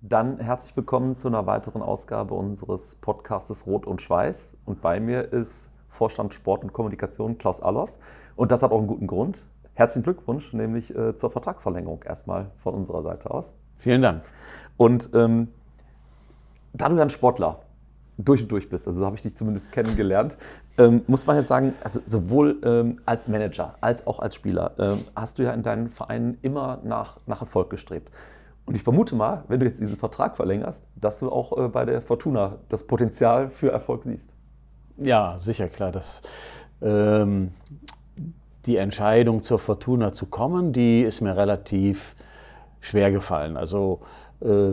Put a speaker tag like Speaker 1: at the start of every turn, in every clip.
Speaker 1: Dann herzlich willkommen zu einer weiteren Ausgabe unseres Podcastes Rot und Schweiß. Und bei mir ist Vorstand Sport und Kommunikation Klaus Allers. Und das hat auch einen guten Grund. Herzlichen Glückwunsch, nämlich äh, zur Vertragsverlängerung erstmal von unserer Seite aus. Vielen Dank. Und ähm, da du ja ein Sportler durch und durch bist, also so habe ich dich zumindest kennengelernt, ähm, muss man jetzt sagen, also sowohl ähm, als Manager als auch als Spieler ähm, hast du ja in deinen Vereinen immer nach, nach Erfolg gestrebt. Und ich vermute mal, wenn du jetzt diesen Vertrag verlängerst, dass du auch äh, bei der Fortuna das Potenzial für Erfolg siehst.
Speaker 2: Ja, sicher, klar. Das, ähm, die Entscheidung zur Fortuna zu kommen, die ist mir relativ schwer gefallen. Also äh,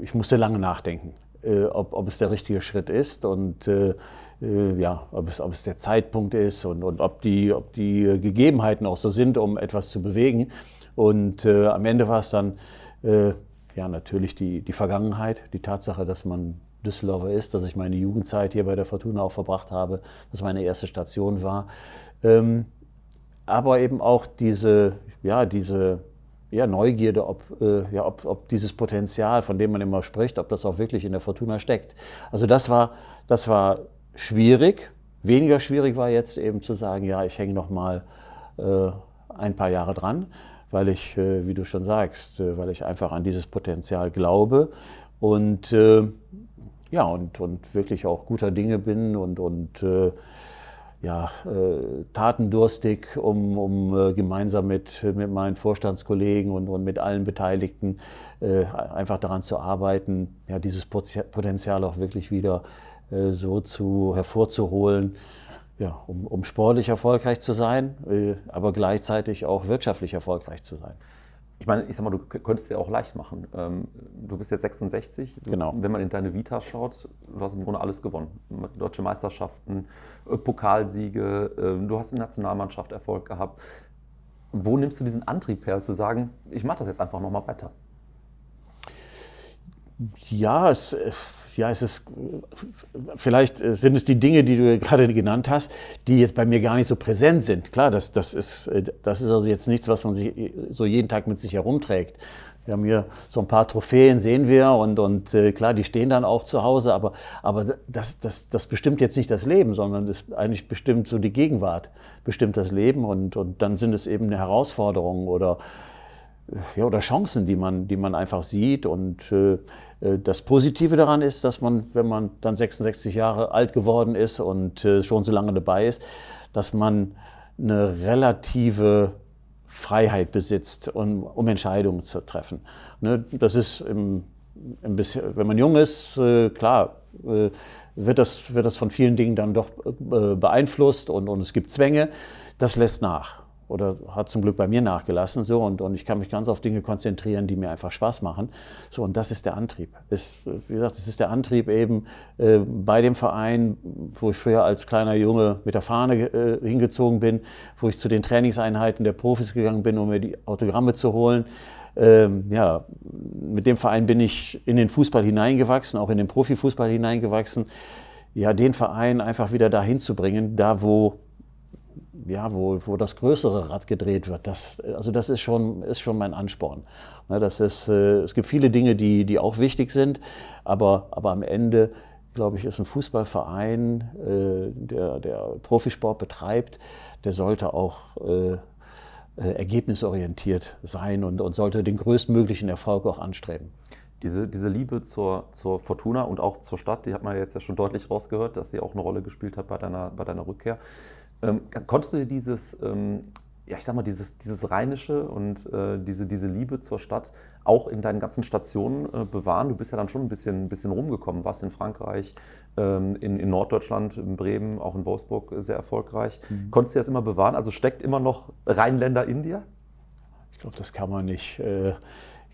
Speaker 2: ich musste lange nachdenken, äh, ob, ob es der richtige Schritt ist und äh, äh, ja, ob es, ob es der Zeitpunkt ist und, und ob, die, ob die Gegebenheiten auch so sind, um etwas zu bewegen. Und am Ende war es dann äh, ja, natürlich die, die Vergangenheit, die Tatsache, dass man Düsseldorfer ist, dass ich meine Jugendzeit hier bei der Fortuna auch verbracht habe, dass meine erste Station war. Ähm, aber eben auch diese, ja, diese ja, Neugierde, ob, äh, ja, ob, ob dieses Potenzial, von dem man immer spricht, ob das auch wirklich in der Fortuna steckt. Also das war, das war schwierig. Weniger schwierig war jetzt eben zu sagen, ja, ich hänge noch mal äh, ein paar Jahre dran weil ich, äh, wie du schon sagst, äh, weil ich einfach an dieses Potenzial glaube und äh, ja, und, und wirklich auch guter Dinge bin und, und ja, tatendurstig, um, um gemeinsam mit, mit meinen Vorstandskollegen und, und mit allen Beteiligten einfach daran zu arbeiten, ja, dieses Potenzial auch wirklich wieder so zu, hervorzuholen, ja, um, um sportlich erfolgreich zu sein, äh, aber gleichzeitig auch wirtschaftlich erfolgreich zu sein. Ich meine, ich sag mal, du könntest es ja auch leicht machen. Ähm,
Speaker 1: du bist jetzt 66. Du, genau. Wenn man in deine Vita schaut, du hast im Grunde alles gewonnen. Deutsche Meisterschaften, äh, Pokalsiege, ähm, du hast in der Nationalmannschaft Erfolg gehabt.
Speaker 2: Wo nimmst du diesen Antrieb her, zu sagen, ich mache das jetzt einfach nochmal weiter? Ja, es äh, ja, es ist, vielleicht äh, sind es die Dinge, die du gerade genannt hast, die jetzt bei mir gar nicht so präsent sind. Klar, das, das, ist, äh, das ist also jetzt nichts, was man sich so jeden Tag mit sich herumträgt. Wir haben hier so ein paar Trophäen, sehen wir, und, und äh, klar, die stehen dann auch zu Hause, aber, aber das, das, das bestimmt jetzt nicht das Leben, sondern das eigentlich bestimmt so die Gegenwart, bestimmt das Leben und, und dann sind es eben eine Herausforderung oder ja, oder Chancen, die man, die man einfach sieht. Und äh, äh das Positive daran ist, dass man, wenn man dann 66 Jahre alt geworden ist und äh, schon so lange dabei ist, dass man eine relative Freiheit besitzt, um, um Entscheidungen zu treffen. Ne? Das ist im, im bisschen, wenn man jung ist, äh, klar, äh, wird das, wird das von vielen Dingen dann doch äh, beeinflusst und, und es gibt Zwänge. Das lässt nach oder hat zum Glück bei mir nachgelassen. So, und, und ich kann mich ganz auf Dinge konzentrieren, die mir einfach Spaß machen. So, und das ist der Antrieb. Ist, wie gesagt, es ist der Antrieb eben äh, bei dem Verein, wo ich früher als kleiner Junge mit der Fahne äh, hingezogen bin, wo ich zu den Trainingseinheiten der Profis gegangen bin, um mir die Autogramme zu holen. Ähm, ja, mit dem Verein bin ich in den Fußball hineingewachsen, auch in den Profifußball hineingewachsen. Ja, den Verein einfach wieder dahin zu bringen, da wo ja, wo, wo das größere Rad gedreht wird. Das, also das ist schon, ist schon mein Ansporn. Ne, das ist, äh, es gibt viele Dinge, die, die auch wichtig sind, aber, aber am Ende, glaube ich, ist ein Fußballverein, äh, der, der Profisport betreibt, der sollte auch äh, äh ergebnisorientiert sein und, und sollte den größtmöglichen Erfolg auch anstreben.
Speaker 1: Diese, diese, Liebe zur, zur, Fortuna und auch zur Stadt, die hat man jetzt ja schon deutlich rausgehört, dass sie auch eine Rolle gespielt hat bei deiner, bei deiner Rückkehr. Ähm, konntest du dir dieses, ähm, ja, ich sag mal, dieses, dieses Rheinische und äh, diese, diese Liebe zur Stadt auch in deinen ganzen Stationen äh, bewahren? Du bist ja dann schon ein bisschen, ein bisschen rumgekommen, warst in Frankreich, ähm, in, in Norddeutschland, in Bremen, auch in Wolfsburg äh, sehr erfolgreich. Mhm. Konntest du das immer bewahren? Also steckt immer noch Rheinländer
Speaker 2: in dir? Ich glaube, das kann man nicht. Äh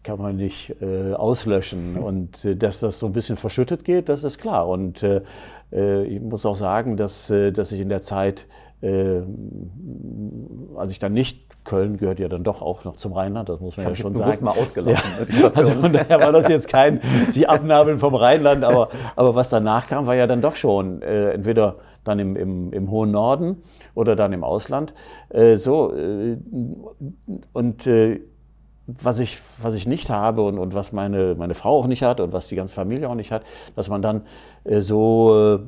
Speaker 2: kann man nicht äh, auslöschen. Hm. Und äh, dass das so ein bisschen verschüttet geht, das ist klar. Und äh, äh ich muss auch sagen, dass, äh, dass ich in der Zeit ähm, als ich dann nicht, Köln gehört ja dann doch auch noch zum Rheinland, das muss man ich ja schon sagen. mal ausgelassen. Ja. Ne, also von daher war das jetzt kein sich abnabeln vom Rheinland, aber, aber was danach kam, war ja dann doch schon äh, entweder dann im, im, im hohen Norden oder dann im Ausland. Äh, so äh, und äh, was ich, was ich nicht habe und, und was meine, meine Frau auch nicht hat und was die ganze Familie auch nicht hat, dass man dann äh, so äh,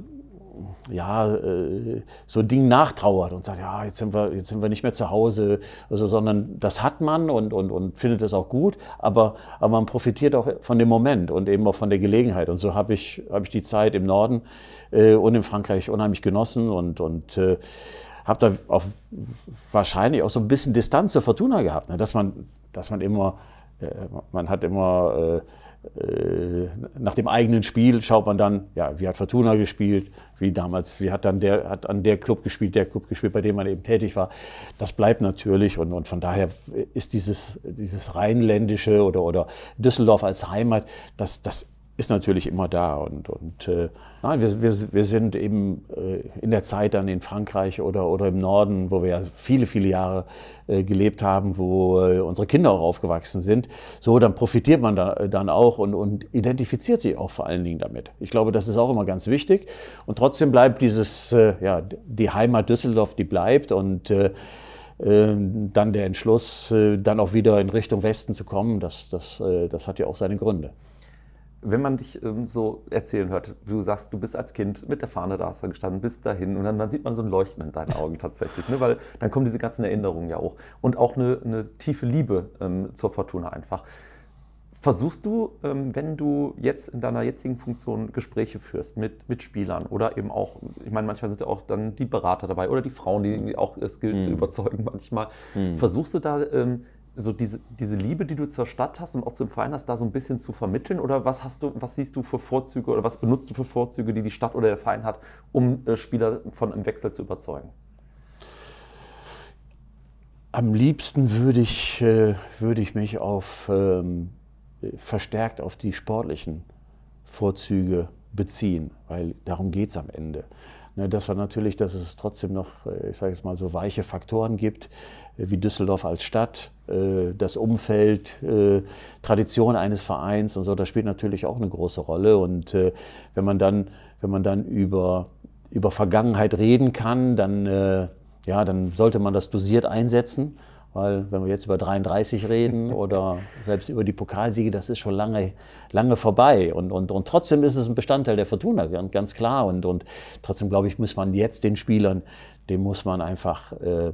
Speaker 2: ja, äh, so ein Ding nachtrauert und sagt, ja, jetzt sind wir, jetzt sind wir nicht mehr zu Hause, also, sondern das hat man und, und, und findet das auch gut, aber, aber man profitiert auch von dem Moment und eben auch von der Gelegenheit. Und so habe ich, hab ich die Zeit im Norden äh, und in Frankreich unheimlich genossen und, und äh, habe da auch wahrscheinlich auch so ein bisschen Distanz zur Fortuna gehabt, ne? dass, man, dass man immer, äh, man hat immer äh, äh, nach dem eigenen Spiel schaut man dann, ja, wie hat Fortuna gespielt, wie damals, wie hat dann der, hat an der Club gespielt, der Club gespielt, bei dem man eben tätig war. Das bleibt natürlich und, und von daher ist dieses, dieses Rheinländische oder, oder Düsseldorf als Heimat, das, das ist natürlich immer da. Und, und äh, nein, wir, wir, wir sind eben äh, in der Zeit dann in Frankreich oder, oder im Norden, wo wir ja viele, viele Jahre äh, gelebt haben, wo äh, unsere Kinder auch aufgewachsen sind. So, dann profitiert man da, äh, dann auch und, und identifiziert sich auch vor allen Dingen damit. Ich glaube, das ist auch immer ganz wichtig. Und trotzdem bleibt dieses, äh, ja, die Heimat Düsseldorf, die bleibt und ähm, dann der Entschluss, dann auch wieder in Richtung Westen zu kommen, das, das, das hat ja auch seine Gründe
Speaker 1: wenn man dich ähm, so erzählen hört, du sagst, du bist als Kind mit der Fahne da gestanden, bist dahin und dann, dann, sieht man so ein Leuchten in deinen Augen tatsächlich, ne? weil dann kommen diese ganzen Erinnerungen ja auch und auch eine, eine tiefe Liebe ähm, zur Fortuna einfach. Versuchst du, ähm, wenn du jetzt in deiner jetzigen Funktion Gespräche führst mit, mit Spielern oder eben auch, ich meine, manchmal sind ja auch dann die Berater dabei oder die Frauen, die auch es gilt zu überzeugen manchmal, mhm. versuchst du da ähm, so diese, diese Liebe, die du zur Stadt hast und auch zum Verein hast, da so ein bisschen zu vermitteln? Oder was hast du, was siehst du für Vorzüge oder was benutzt du für Vorzüge, die die Stadt oder der Verein hat, um äh, Spieler von einem Wechsel zu überzeugen?
Speaker 2: Am liebsten würde ich, äh, würde ich mich auf, ähm, verstärkt auf die sportlichen Vorzüge beziehen, weil darum geht es am Ende. Ne, das war natürlich, dass es trotzdem noch, äh, ich sage jetzt mal so, weiche Faktoren gibt, äh, wie Düsseldorf als Stadt, äh, das Umfeld, Tradition eines Vereins und so, das spielt natürlich auch eine große Rolle. Und wenn man dann, wenn man dann über, über Vergangenheit reden kann, dann, ja, dann sollte man das dosiert einsetzen. Weil wenn wir jetzt über 33 reden oder selbst über die Pokalsiege, das ist schon lange, lange vorbei. Und, und, und trotzdem ist es ein Bestandteil der Fortuna, ganz klar. Und, und trotzdem, glaube ich, muss man jetzt den Spielern, dem muss man einfach äh,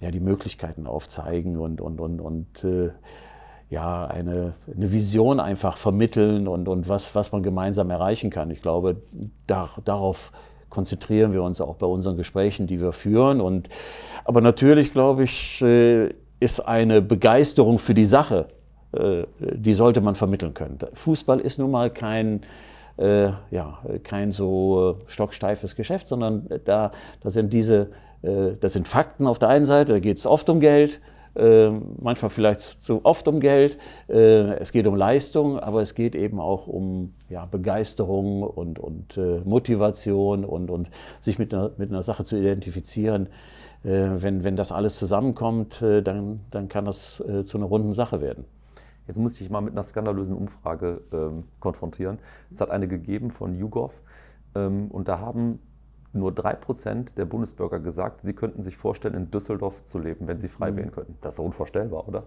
Speaker 2: ja, die Möglichkeiten aufzeigen und, und, und, und äh, ja, eine, eine Vision einfach vermitteln und, und was, was man gemeinsam erreichen kann. Ich glaube, da, darauf konzentrieren wir uns auch bei unseren Gesprächen, die wir führen. Und, aber natürlich, glaube ich, äh, ist eine Begeisterung für die Sache, äh, die sollte man vermitteln können. Fußball ist nun mal kein, äh, ja, kein so stocksteifes Geschäft, sondern da, da sind diese, das sind Fakten auf der einen Seite, da geht es oft um Geld. Ähm, manchmal vielleicht zu oft um Geld. Äh, es geht um Leistung, aber es geht eben auch um ja, Begeisterung und, und äh, Motivation und, und sich mit einer, mit einer Sache zu identifizieren. Äh, wenn, wenn das alles zusammenkommt, dann, dann kann das zu einer runden Sache werden. Jetzt muss ich mal mit einer skandalösen Umfrage
Speaker 1: ähm, konfrontieren. Es hat eine gegeben von YouGov ähm, und da haben nur 3% der Bundesbürger gesagt, sie könnten sich vorstellen, in Düsseldorf zu leben, wenn sie frei mhm. wählen könnten.
Speaker 2: Das ist unvorstellbar, oder?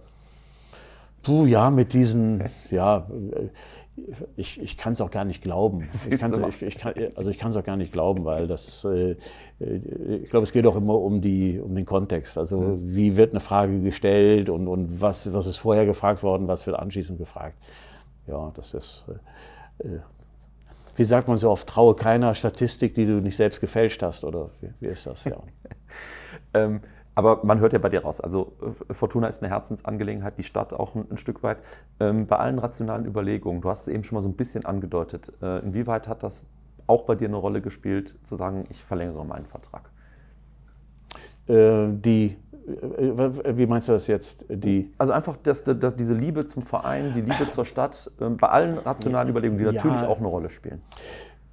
Speaker 2: Du ja, mit diesen, ja, äh, ich, ich kann es auch gar nicht glauben. Ich kann's, ich, ich kann, also ich kann es auch gar nicht glauben, weil das, äh, äh, ich glaube, es geht auch immer um, die, um den Kontext. Also mhm. wie wird eine Frage gestellt und, und was, was ist vorher gefragt worden, was wird anschließend gefragt. Ja, das ist, äh, äh wie sagt man so oft, traue keiner Statistik, die du nicht selbst gefälscht hast, oder wie, wie ist das? Ja. ähm, aber man hört ja bei dir raus, also
Speaker 1: äh, Fortuna ist eine Herzensangelegenheit, die Stadt auch ein, ein Stück weit. Ähm, bei allen rationalen Überlegungen, du hast es eben schon mal so ein bisschen angedeutet, äh, inwieweit hat das auch bei dir eine Rolle gespielt, zu sagen, ich verlängere meinen Vertrag?
Speaker 2: Äh, die äh, äh, wie meinst du
Speaker 1: das jetzt? Die also einfach dass, dass diese Liebe zum Verein, die Liebe zur Stadt, ähm, bei allen rationalen Überlegungen, die ja. natürlich auch
Speaker 2: eine Rolle spielen.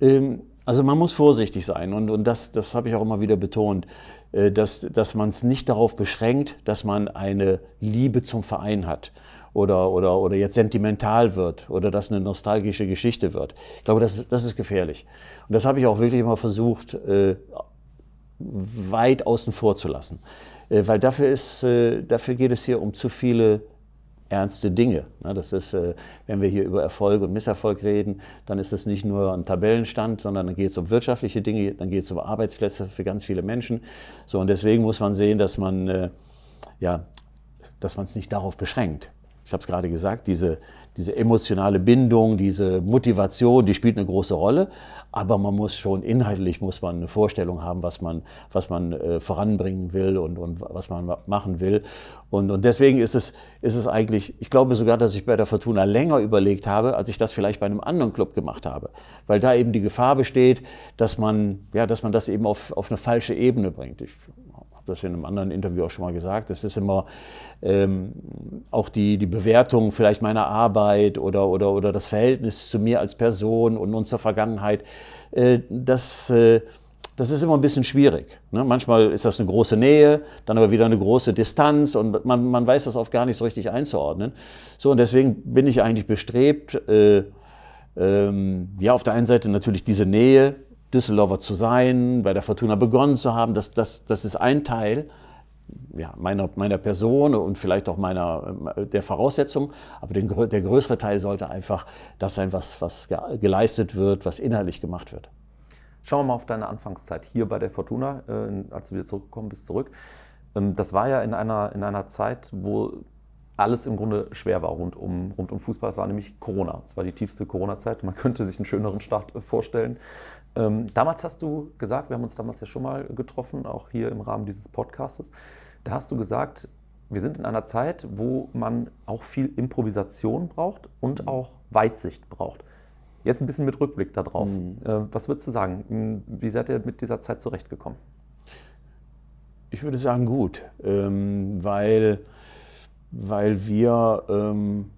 Speaker 2: Ähm, also man muss vorsichtig sein und, und das, das habe ich auch immer wieder betont, äh, dass, dass man es nicht darauf beschränkt, dass man eine Liebe zum Verein hat oder, oder, oder jetzt sentimental wird oder dass eine nostalgische Geschichte wird. Ich glaube, das, das ist gefährlich. Und das habe ich auch wirklich immer versucht, weit außen vor zu lassen. Äh, weil dafür, ist, äh, dafür geht es hier um zu viele ernste Dinge. Ne? Das ist, äh, wenn wir hier über Erfolg und Misserfolg reden, dann ist es nicht nur ein Tabellenstand, sondern dann geht es um wirtschaftliche Dinge, dann geht es um Arbeitsplätze für ganz viele Menschen. So, und deswegen muss man sehen, dass man ja, dass man es nicht darauf beschränkt. Ich habe es gerade gesagt, diese diese emotionale Bindung, diese Motivation, die spielt eine große Rolle. Aber man muss schon inhaltlich muss man eine Vorstellung haben, was man, was man äh, voranbringen will und, und was man machen will. Und, und deswegen ist es, ist es eigentlich, ich glaube sogar, dass ich bei der Fortuna länger überlegt habe, als ich das vielleicht bei einem anderen Club gemacht habe. Weil da eben die Gefahr besteht, dass man, ja, dass man das eben auf, auf eine falsche Ebene bringt. Ich, habe das in einem anderen Interview auch schon mal gesagt. Es ist immer ähm, auch die, die Bewertung vielleicht meiner Arbeit oder, oder, oder das Verhältnis zu mir als Person und unserer Vergangenheit. Äh, das, äh, das ist immer ein bisschen schwierig. Ne? Manchmal ist das eine große Nähe, dann aber wieder eine große Distanz und man, man weiß das oft gar nicht so richtig einzuordnen. So, und deswegen bin ich eigentlich bestrebt, äh, ähm, ja, auf der einen Seite natürlich diese Nähe Düsseldorfer zu sein, bei der Fortuna begonnen zu haben, das, das, das ist ein Teil ja, meiner, meiner Person und vielleicht auch meiner, der Voraussetzung. Aber den, der größere Teil sollte einfach das sein, was, was geleistet wird, was inhaltlich gemacht wird. Schauen wir mal auf deine Anfangszeit hier
Speaker 1: bei der Fortuna, äh, als du wieder zurückgekommen bist, zurück. Ähm, das war ja in einer, in einer Zeit, wo alles im Grunde schwer war rund um, rund um Fußball. Es war nämlich Corona. Es war die tiefste Corona-Zeit. Man könnte sich einen schöneren Start äh, vorstellen. Ähm, damals hast du gesagt, wir haben uns damals ja schon mal getroffen, auch hier im Rahmen dieses Podcasts, da hast du gesagt, wir sind in einer Zeit, wo man auch viel Improvisation braucht und mhm. auch Weitsicht braucht. Jetzt ein bisschen mit Rückblick darauf. Mhm. Äh, was würdest du sagen? Hm, wie seid ihr mit dieser Zeit
Speaker 2: zurechtgekommen? Ich würde sagen gut, ähm, weil, weil wir ähm,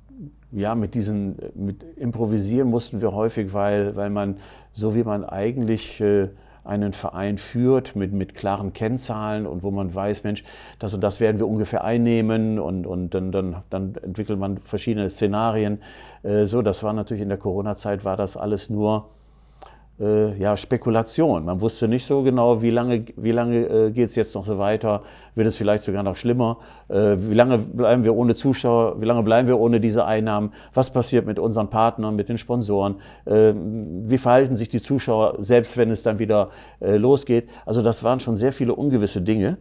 Speaker 2: ja, mit diesen, mit improvisieren mussten wir häufig, weil, weil man, so wie man eigentlich äh, einen Verein führt mit, mit klaren Kennzahlen und wo man weiß, Mensch, das und das werden wir ungefähr einnehmen und, und dann, dann, dann entwickelt man verschiedene Szenarien. Äh, so, das war natürlich in der Corona-Zeit, war das alles nur äh, ja, Spekulation. Man wusste nicht so genau, wie lange, wie lange äh, geht es jetzt noch so weiter, wird es vielleicht sogar noch schlimmer, äh, wie lange bleiben wir ohne Zuschauer, wie lange bleiben wir ohne diese Einnahmen, was passiert mit unseren Partnern, mit den Sponsoren, äh, wie verhalten sich die Zuschauer, selbst wenn es dann wieder äh, losgeht. Also das waren schon sehr viele ungewisse Dinge.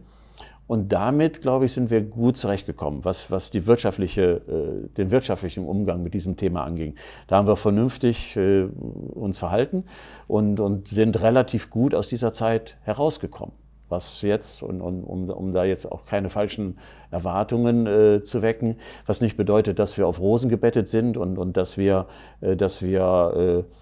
Speaker 2: Und damit, glaube ich, sind wir gut zurechtgekommen, was, was die wirtschaftliche, äh, den wirtschaftlichen Umgang mit diesem Thema anging. Da haben wir vernünftig äh, uns verhalten und, und sind relativ gut aus dieser Zeit herausgekommen was jetzt, und, und um, um, da jetzt auch keine falschen Erwartungen äh, zu wecken, was nicht bedeutet, dass wir auf Rosen gebettet sind und, und dass wir, äh, dass wir äh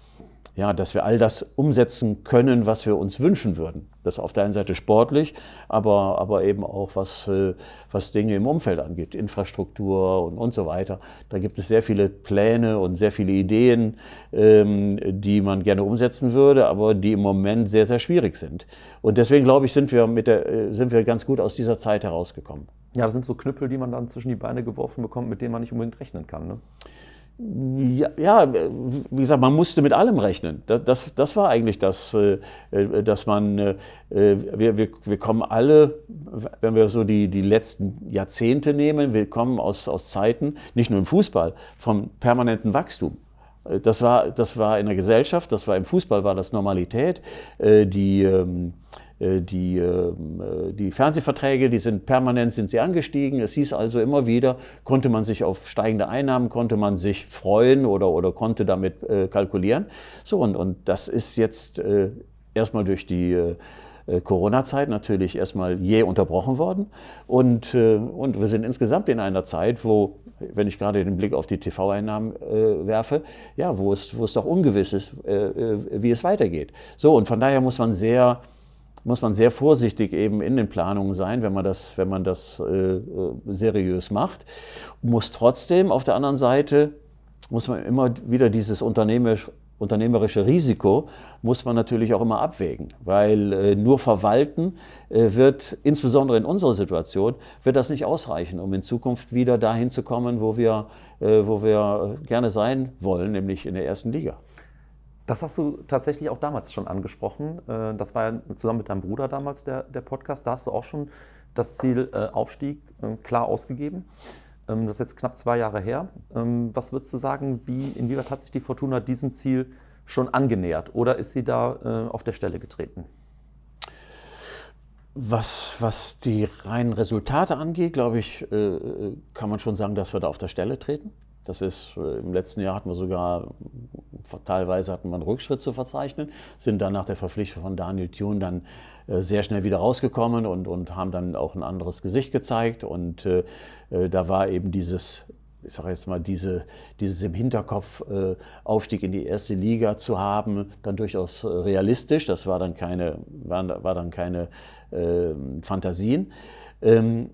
Speaker 2: ja, dass wir all das umsetzen können, was wir uns wünschen würden. Das auf der einen Seite sportlich, aber, aber eben auch was, äh, was Dinge im Umfeld angeht, Infrastruktur und, und so weiter. Da gibt es sehr viele Pläne und sehr viele Ideen, ähm, die man gerne umsetzen würde, aber die im Moment sehr, sehr schwierig sind. Und deswegen glaube ich, sind wir, mit der, äh, sind wir ganz gut aus dieser Zeit herausgekommen.
Speaker 1: Ja, das sind so Knüppel, die man dann zwischen die Beine geworfen bekommt, mit denen man nicht unbedingt rechnen kann. Ne?
Speaker 2: ja, ja, wie gesagt, man musste mit allem rechnen. Das, das, das war eigentlich das, äh, äh, dass man, äh, wir, wir, wir kommen alle, wenn wir so die, die letzten Jahrzehnte nehmen, wir kommen aus, aus Zeiten, nicht nur im Fußball, vom permanenten Wachstum. Das war, das war in der Gesellschaft, das war im Fußball, war das Normalität. Die, ähm, äh, die, ähm, äh, die Fernsehverträge, die sind permanent sind sie angestiegen. Es hieß also immer wieder, konnte man sich auf steigende Einnahmen, konnte man sich freuen oder, oder konnte damit äh, kalkulieren. So, und, und das ist jetzt erstmal durch die Corona-Zeit natürlich erstmal jäh unterbrochen worden. Und, und wir sind insgesamt in einer Zeit, wo, wenn ich gerade den Blick auf die TV-Einnahmen äh, werfe, ja, wo es, wo es doch ungewiss ist, äh, wie es weitergeht. So, und von daher muss man sehr muss man sehr vorsichtig eben in den Planungen sein, wenn man das, wenn man das äh, äh, seriös macht. Muss trotzdem auf der anderen Seite, muss man immer wieder dieses unternehmerisch, unternehmerische Risiko, muss man natürlich auch immer abwägen, weil äh, nur verwalten äh, wird, insbesondere in unserer Situation, wird das nicht ausreichen, um in Zukunft wieder dahin zu kommen, wo wir, äh, wo wir äh, gerne sein wollen, nämlich in der ersten Liga. Das hast du tatsächlich auch damals schon angesprochen. Äh, das war ja zusammen mit deinem
Speaker 1: Bruder damals der, der Podcast. Da hast du auch schon das Ziel äh, Aufstieg äh, klar ausgegeben. Ähm, das ist jetzt knapp zwei Jahre her. Ähm, was würdest du sagen, wie, inwieweit hat sich die Fortuna diesem Ziel schon angenähert oder ist sie da auf der Stelle getreten?
Speaker 2: Was, was die reinen Resultate angeht, glaube ich, kann man schon sagen, dass wir da auf der Stelle treten. Das ist, äh, im letzten Jahr hatten wir sogar, teilweise hatten wir einen Rückschritt zu verzeichnen, sind dann nach der Verpflichtung von Daniel Thune dann äh, sehr schnell wieder rausgekommen und, und haben dann auch ein anderes Gesicht gezeigt. Und äh, äh da war eben dieses ich sage jetzt mal, diese, dieses im Hinterkopf äh, Aufstieg in die erste Liga zu haben, dann durchaus realistisch. Das war dann keine, waren, war dann keine äh, Fantasien. Ähm,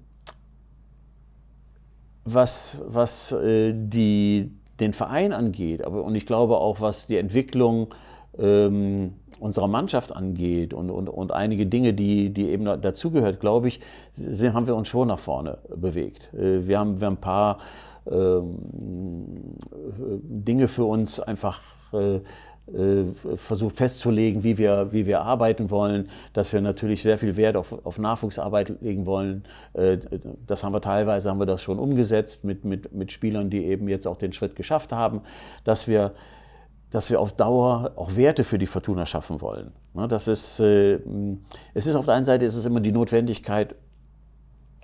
Speaker 2: was, was äh, die, den Verein angeht, aber, und ich glaube auch, was die Entwicklung ähm, unserer Mannschaft angeht und, und, und einige Dinge, die, die eben dazugehört, glaube ich, sind, haben wir uns schon nach vorne bewegt. Äh, wir, haben, wir haben ein paar ähm, Dinge für uns einfach äh, äh, versucht festzulegen, wie wir, wie wir arbeiten wollen, dass wir natürlich sehr viel Wert auf, auf Nachwuchsarbeit legen wollen. Äh, das haben wir teilweise, haben wir das schon umgesetzt mit, mit, mit Spielern, die eben jetzt auch den Schritt geschafft haben, dass wir dass wir auf Dauer auch Werte für die Fortuna schaffen wollen. Ne, das ist, äh, es ist auf der einen Seite ist es immer die Notwendigkeit,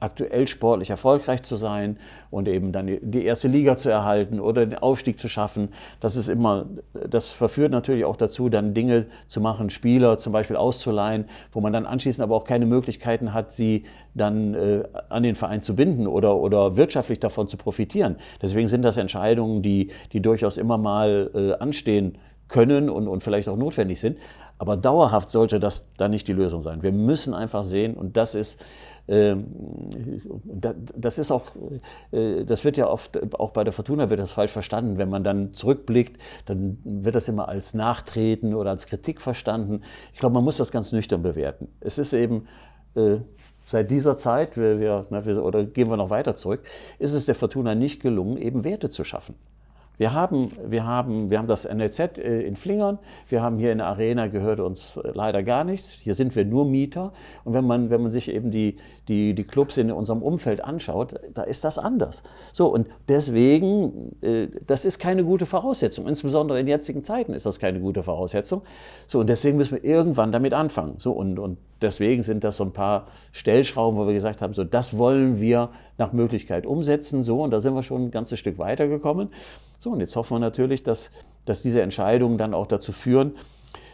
Speaker 2: aktuell sportlich erfolgreich zu sein und eben dann die erste Liga zu erhalten oder den Aufstieg zu schaffen. Das ist immer, das verführt natürlich auch dazu, dann Dinge zu machen, Spieler zum Beispiel auszuleihen, wo man dann anschließend aber auch keine Möglichkeiten hat, sie dann äh, an den Verein zu binden oder, oder wirtschaftlich davon zu profitieren. Deswegen sind das Entscheidungen, die, die durchaus immer mal äh, anstehen können und, und vielleicht auch notwendig sind. Aber dauerhaft sollte das dann nicht die Lösung sein. Wir müssen einfach sehen, und das ist ähm, das ist auch, äh, das wird ja oft, auch bei der Fortuna wird das falsch verstanden. Wenn man dann zurückblickt, dann wird das immer als Nachtreten oder als Kritik verstanden. Ich glaube, man muss das ganz nüchtern bewerten. Es ist eben, äh, seit dieser Zeit, wir, wir, oder gehen wir noch weiter zurück, ist es der Fortuna nicht gelungen, eben Werte zu schaffen. Wir haben, wir haben, wir haben das NLZ äh, in Flingern, wir haben hier in der Arena gehört uns äh, leider gar nichts. Hier sind wir nur Mieter. Und wenn man, wenn man sich eben die, die, die Clubs in unserem Umfeld anschaut, da ist das anders. So, und deswegen, äh, das ist keine gute Voraussetzung. Insbesondere in jetzigen Zeiten ist das keine gute Voraussetzung. So, und deswegen müssen wir irgendwann damit anfangen. So, und, und deswegen sind das so ein paar Stellschrauben, wo wir gesagt haben, so, das wollen wir nach Möglichkeit umsetzen. So, und da sind wir schon ein ganzes Stück weitergekommen. So, und jetzt hoffen wir natürlich, dass, dass diese Entscheidungen dann auch dazu führen,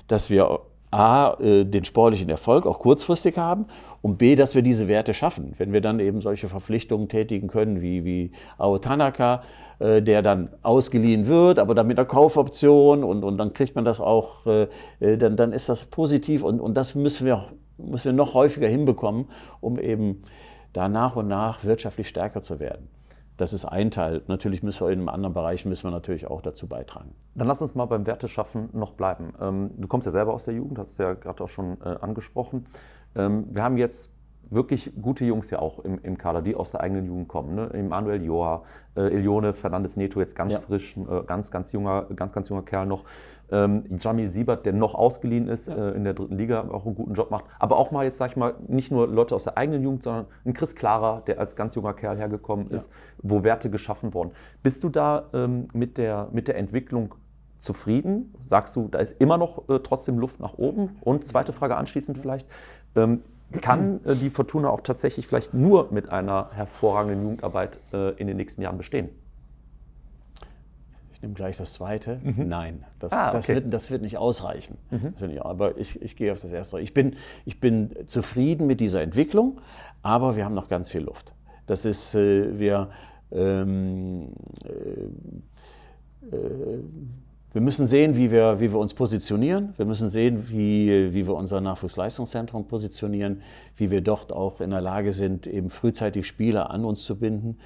Speaker 2: dass wir A, äh, den sportlichen Erfolg auch kurzfristig haben und B, dass wir diese Werte schaffen. Wenn wir dann eben solche Verpflichtungen tätigen können, wie, wie Ao Tanaka, äh, der dann ausgeliehen wird, aber dann mit einer Kaufoption und, und dann kriegt man das auch, äh, dann, dann ist das positiv und, und das müssen wir, müssen wir noch häufiger hinbekommen, um eben da nach und nach wirtschaftlich stärker zu werden. Das ist ein Teil. Natürlich müssen wir in einem anderen Bereich müssen wir natürlich auch dazu beitragen. Dann lass uns mal
Speaker 1: beim Werteschaffen noch bleiben. Ähm, du kommst ja selber aus der Jugend, hast du ja gerade auch schon äh, angesprochen. Ähm, wir haben jetzt wirklich gute Jungs ja auch im, im Kader, die aus der eigenen Jugend kommen. Ne? Emanuel Joa, äh, Elione Fernandes Neto, jetzt ganz ja. frisch, äh, ganz, ganz junger, ganz, ganz junger Kerl noch. Ähm, Jamil Siebert, der noch ausgeliehen ist, ja. äh, in der dritten Liga auch einen guten Job macht. Aber auch mal jetzt, sag ich mal, nicht nur Leute aus der eigenen Jugend, sondern ein Chris Clara, der als ganz junger Kerl hergekommen ja. ist, wo Werte geschaffen wurden. Bist du da ähm, mit, der, mit der Entwicklung zufrieden? Sagst du, da ist immer noch äh, trotzdem Luft nach oben? Und zweite Frage anschließend vielleicht. Ähm, kann äh, die Fortuna auch tatsächlich vielleicht nur mit einer hervorragenden Jugendarbeit
Speaker 2: äh, in den nächsten Jahren bestehen? Ich nehme gleich das zweite. Mhm. Nein, das, ah, okay. das, wird, das, wird, nicht ausreichen. Mhm. Ich, aber ich, ich, gehe auf das erste. Ich bin, ich bin zufrieden mit dieser Entwicklung, aber wir haben noch ganz viel Luft. Das ist, äh, wir. Ähm, äh, äh wir müssen sehen, wie wir, wie wir uns positionieren. Wir müssen sehen, wie, wie wir unser Nachwuchsleistungszentrum positionieren, wie wir dort auch in der Lage sind, eben frühzeitig Spieler an uns zu binden.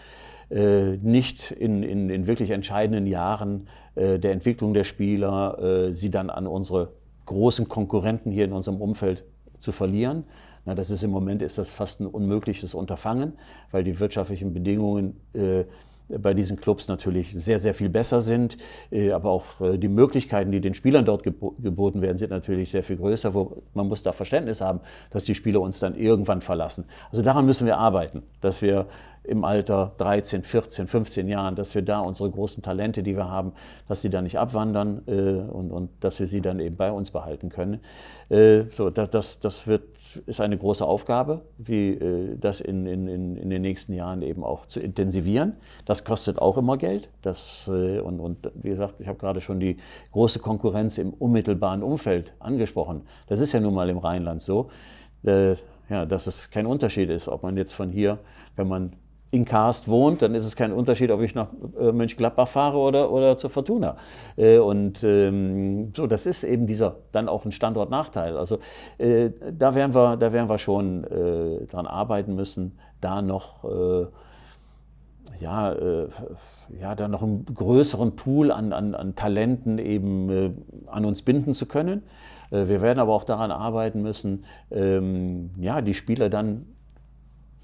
Speaker 2: Äh, nicht in, in, in, wirklich entscheidenden Jahren äh, der Entwicklung der Spieler, äh, sie dann an unsere großen Konkurrenten hier in unserem Umfeld zu verlieren. Na, das ist im Moment ist das fast ein unmögliches Unterfangen, weil die wirtschaftlichen Bedingungen äh, bei diesen Clubs natürlich sehr, sehr viel besser sind. Äh, aber auch äh, die Möglichkeiten, die den Spielern dort geboten werden, sind natürlich sehr viel größer. man muss da Verständnis haben, dass die Spieler uns dann irgendwann verlassen. Also daran müssen wir arbeiten, dass wir im Alter 13, 14, 15 Jahren, dass wir da unsere großen Talente, die wir haben, dass die da nicht abwandern äh, und, und dass wir sie dann eben bei uns behalten können. So, das, das wird ist eine große Aufgabe, wie äh, das in, in, in den nächsten Jahren eben auch zu intensivieren. Das kostet auch immer Geld. Das, äh, und, und wie gesagt, ich habe gerade schon die große Konkurrenz im unmittelbaren Umfeld angesprochen. Das ist ja nun mal im Rheinland so, äh, dass es kein Unterschied ist, ob man jetzt von hier, wenn man in Karst wohnt, dann ist es kein Unterschied, ob ich nach äh, Mönchengladbach fahre oder, oder zur Fortuna. Äh, und ähm, so, das ist eben dieser dann auch ein Standortnachteil. Also äh, da, werden wir, da werden wir schon dran arbeiten müssen, da noch, ja, ja, da noch einen größeren Pool an, an, an Talenten eben an uns binden zu können. wir werden aber auch daran arbeiten müssen, ähm, ja, die Spieler dann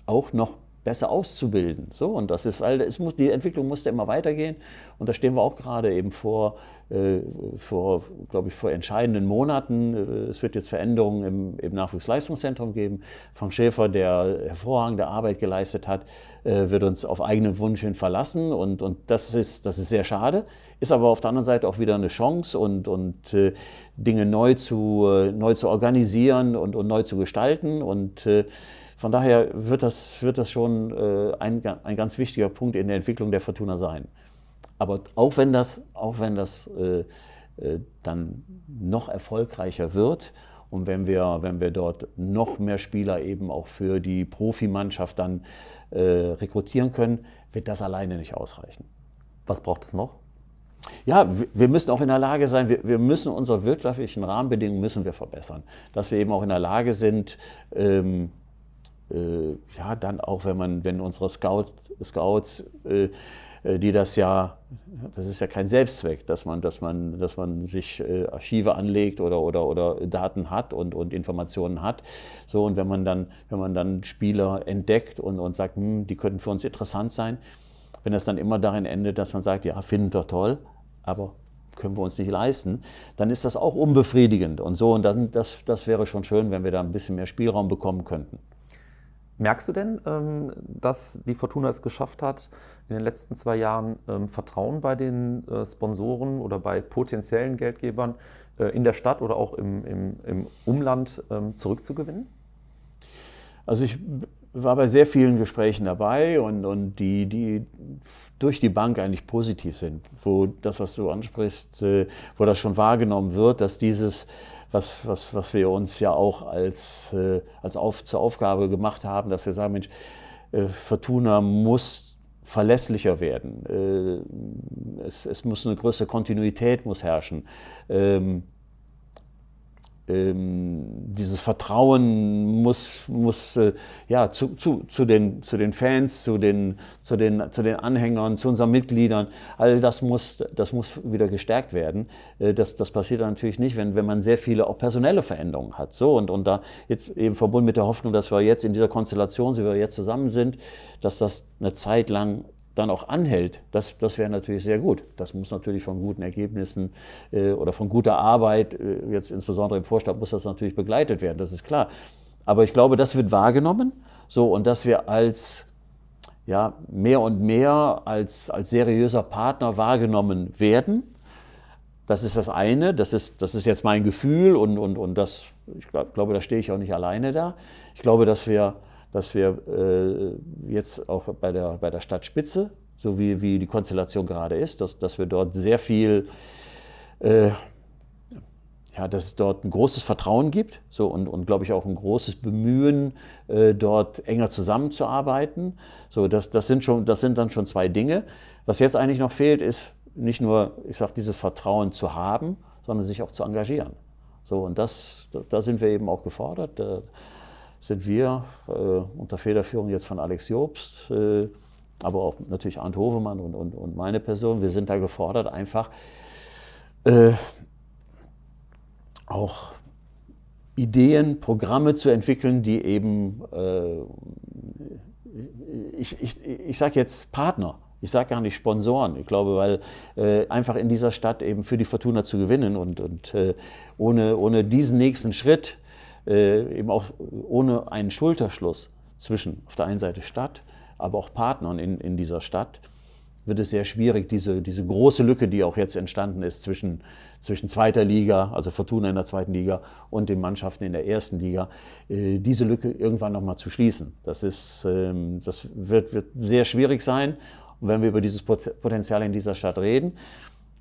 Speaker 2: auch noch besser auszubilden. So, und das ist, weil es muss, die Entwicklung muss immer weitergehen. Und da stehen wir auch gerade eben vor, äh, vor glaube ich, vor entscheidenden Monaten. Äh, es wird jetzt Veränderungen im, im Nachwuchsleistungszentrum geben. Frank Schäfer, der hervorragende Arbeit geleistet hat, äh, wird uns auf eigenen Wunsch hin verlassen. Und, und das, ist, das ist sehr schade, ist aber auf der anderen Seite auch wieder eine Chance und, und äh, Dinge neu zu, äh, neu zu organisieren und, und neu zu gestalten. Und äh, von daher wird das, wird das schon äh, ein, ein ganz wichtiger Punkt in der Entwicklung der Fortuna sein. Aber auch wenn das, auch wenn das äh, äh, dann noch erfolgreicher wird und wenn wir, wenn wir dort noch mehr Spieler eben auch für die Profimannschaft dann äh, rekrutieren können, wird das alleine nicht ausreichen. Was braucht es noch? Ja, wir müssen auch in der Lage sein, wir, wir, müssen unsere wirtschaftlichen Rahmenbedingungen müssen wir verbessern. Dass wir eben auch in der Lage sind, ähm, äh, ja, dann auch, wenn man, wenn unsere Scout, Scouts, äh, äh, die das ja, das ist ja kein Selbstzweck, dass man, dass man, dass man sich Archive anlegt oder, oder, oder Daten hat und, und Informationen hat. So, und wenn man dann, wenn man dann Spieler entdeckt und, und sagt, hm, die könnten für uns interessant sein, wenn das dann immer darin endet, dass man sagt, ja, finden wir toll, aber können wir uns nicht leisten, dann ist das auch unbefriedigend und so. Und dann, das, das wäre schon schön, wenn wir da ein bisschen mehr Spielraum bekommen könnten. Merkst du denn,
Speaker 1: ähm, dass die Fortuna es geschafft hat, in den letzten zwei Jahren ähm, Vertrauen bei den äh, Sponsoren oder bei potenziellen
Speaker 2: Geldgebern äh, in der Stadt oder auch im, im, im Umland ähm, zurückzugewinnen? Also ich war bei sehr vielen Gesprächen dabei und, und die, die durch die Bank eigentlich positiv sind, wo das, was du ansprichst, äh, wo das schon wahrgenommen wird, dass dieses was, was, was wir uns ja auch als, äh, als auf, zur Aufgabe gemacht haben, dass wir sagen, Mensch, äh, Fortuna muss verlässlicher werden. Äh, es, es muss eine größere Kontinuität muss herrschen. Ähm, ähm, dieses Vertrauen muss, muss äh, ja, zu, zu, zu, den, zu den Fans, zu den, zu, den, zu den Anhängern, zu unseren Mitgliedern, all das muss, das muss wieder gestärkt werden. Äh, das, das passiert natürlich nicht, wenn, wenn man sehr viele auch personelle Veränderungen hat. So, und, und da jetzt eben verbunden mit der Hoffnung, dass wir jetzt in dieser Konstellation, so wie wir jetzt zusammen sind, dass das eine Zeit lang dann auch anhält, das, das wäre natürlich sehr gut. Das muss natürlich von guten Ergebnissen äh, oder von guter Arbeit, äh, jetzt insbesondere im Vorstand, muss das natürlich begleitet werden, das ist klar. Aber ich glaube, das wird wahrgenommen so und dass wir als ja, mehr und mehr als, als seriöser Partner wahrgenommen werden. Das ist das eine, das ist, das ist jetzt mein Gefühl und, und, und das, ich glaub, glaube, da stehe ich auch nicht alleine da. Ich glaube, dass wir dass wir äh, jetzt auch bei der, bei der Stadtspitze, so wie, wie die Konstellation gerade ist, dass, dass wir dort sehr viel, äh, ja, dass es dort ein großes Vertrauen gibt so, und, und glaube ich, auch ein großes Bemühen, äh, dort enger zusammenzuarbeiten. So, das, das, sind schon, das sind dann schon zwei Dinge. Was jetzt eigentlich noch fehlt, ist nicht nur, ich sage, dieses Vertrauen zu haben, sondern sich auch zu engagieren. So, und das, da sind wir eben auch gefordert sind wir äh, unter Federführung jetzt von Alex Jobst, äh, aber auch natürlich Arndt Hovemann und, und, und, meine Person, wir sind da gefordert, einfach äh, auch Ideen, Programme zu entwickeln, die eben, äh, ich, ich, ich sage jetzt Partner, ich sage gar nicht Sponsoren. Ich glaube, weil äh, einfach in dieser Stadt eben für die Fortuna zu gewinnen und, und äh, ohne, ohne diesen nächsten Schritt äh, eben auch ohne einen Schulterschluss zwischen auf der einen Seite Stadt, aber auch Partnern in, in dieser Stadt, wird es sehr schwierig, diese, diese große Lücke, die auch jetzt entstanden ist zwischen, zwischen zweiter Liga, also Fortuna in der zweiten Liga und den Mannschaften in der ersten Liga, äh, diese Lücke irgendwann nochmal zu schließen. Das, ist, ähm, das wird, wird sehr schwierig sein. Und wenn wir über dieses Potenzial in dieser Stadt reden,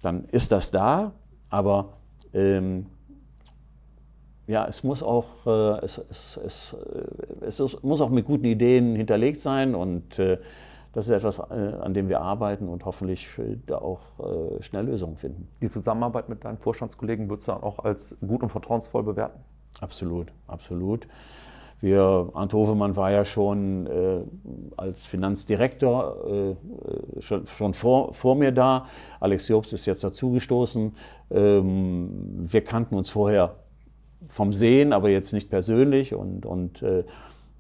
Speaker 2: dann ist das da, aber ähm, ja, es muss auch, äh, es, es, es, äh, es ist, muss auch mit guten Ideen hinterlegt sein und äh, das ist etwas, äh, an dem wir arbeiten und hoffentlich äh, da auch schnell Lösungen finden. Die Zusammenarbeit mit deinen
Speaker 1: Vorstandskollegen würdest du dann auch als gut und vertrauensvoll bewerten?
Speaker 2: Absolut, absolut. Wir, Arndt Hofemann war ja schon äh, als Finanzdirektor äh, schon, schon vor, vor, mir da. Alex Jobs ist jetzt dazugestoßen. Ähm, wir kannten uns vorher vom Sehen, aber jetzt nicht persönlich. Und, und äh,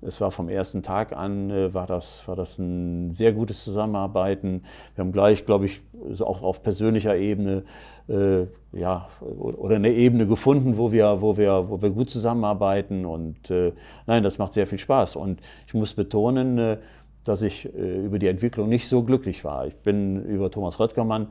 Speaker 2: es war vom ersten Tag an, äh, war, das, war das ein sehr gutes Zusammenarbeiten. Wir haben gleich, glaube ich, so auch auf persönlicher Ebene äh, ja, oder eine Ebene gefunden, wo wir, wo wir, wo wir gut zusammenarbeiten. Und äh, nein, das macht sehr viel Spaß. Und ich muss betonen, äh, dass ich äh, über die Entwicklung nicht so glücklich war. Ich bin über Thomas Röttgermann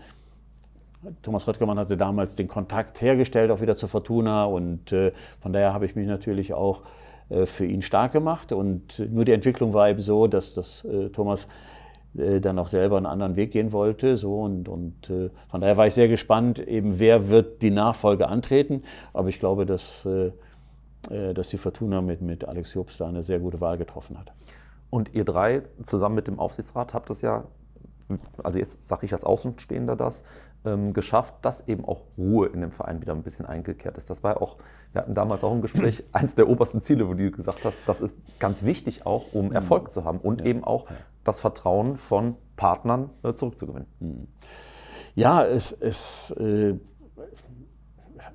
Speaker 2: Thomas Röttgermann hatte damals den Kontakt hergestellt, auch wieder zu Fortuna. Und äh, von daher habe ich mich natürlich auch äh, für ihn stark gemacht. Und äh, nur die Entwicklung war eben so, dass, dass Thomas dann auch selber einen anderen Weg gehen wollte. So und, und von daher war ich sehr gespannt, eben wer wird die Nachfolge antreten. Aber ich glaube, dass, dass die Fortuna mit, mit Alex Jobs da eine sehr gute Wahl getroffen hat. Und ihr drei zusammen mit dem Aufsichtsrat habt das ja,
Speaker 1: also jetzt sage ich als Außenstehender das, ähm, geschafft, dass eben auch Ruhe in dem Verein wieder ein bisschen eingekehrt ist. Das war ja auch, wir hatten damals auch im Gespräch, eins der obersten Ziele, wo du gesagt hast, das ist ganz wichtig auch, um mhm. Erfolg mhm. zu haben und ja. eben auch das Vertrauen von Partnern
Speaker 2: äh, zurückzugewinnen. Mhm. Ja, es, ist, äh,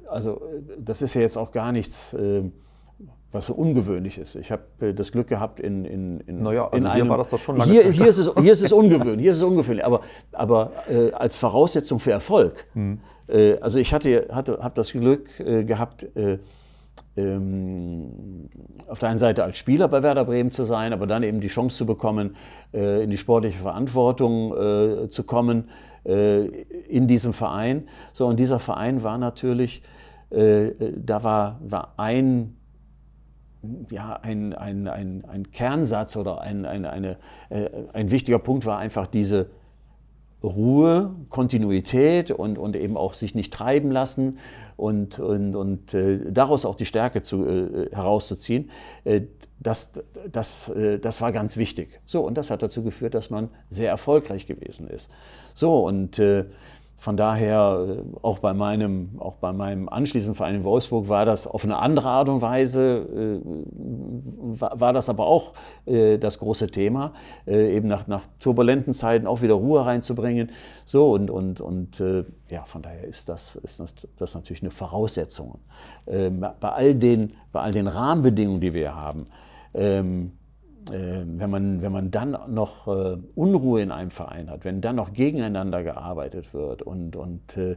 Speaker 2: also äh, das ist ja jetzt auch gar nichts. Äh, was so ungewöhnlich ist. Ich habe äh, das Glück gehabt, in, in, in, naja, also in hier einem, war das doch schon lange hier, hier ist, es, hier ist es ungewöhnlich, hier ist es ungewöhnlich, aber, aber äh, als Voraussetzung für Erfolg. Mhm. Äh, also ich hatte, hatte habe das Glück äh, gehabt, äh, ähm, auf der einen Seite als Spieler bei Werder Bremen zu sein, aber dann eben die Chance zu bekommen, in die sportliche Verantwortung zu kommen in diesem Verein. So und dieser Verein war natürlich, da war, war ein ja, ein, ein, ein, ein Kernsatz oder ein, ein, eine, äh, ein wichtiger Punkt war einfach diese Ruhe, Kontinuität und, und eben auch sich nicht treiben lassen und, und, und äh, daraus auch die Stärke zu, äh, herauszuziehen, äh, das, das, äh, das war ganz wichtig. So, und das hat dazu geführt, dass man sehr erfolgreich gewesen ist. So, und äh, von daher, äh, auch bei meinem, auch bei meinem anschließenden Verein in Wolfsburg war das auf eine andere Art und Weise, äh, war, war, das aber auch äh, das große Thema, äh, eben nach, nach turbulenten Zeiten auch wieder Ruhe reinzubringen. So und, und, und äh, ja, von daher ist das, ist das, das natürlich eine Voraussetzung. Ähm, bei, all den, bei all den Rahmenbedingungen, die wir haben, ähm, äh, wenn man, wenn man dann noch äh, Unruhe in einem Verein hat, wenn dann noch gegeneinander gearbeitet wird und, und äh,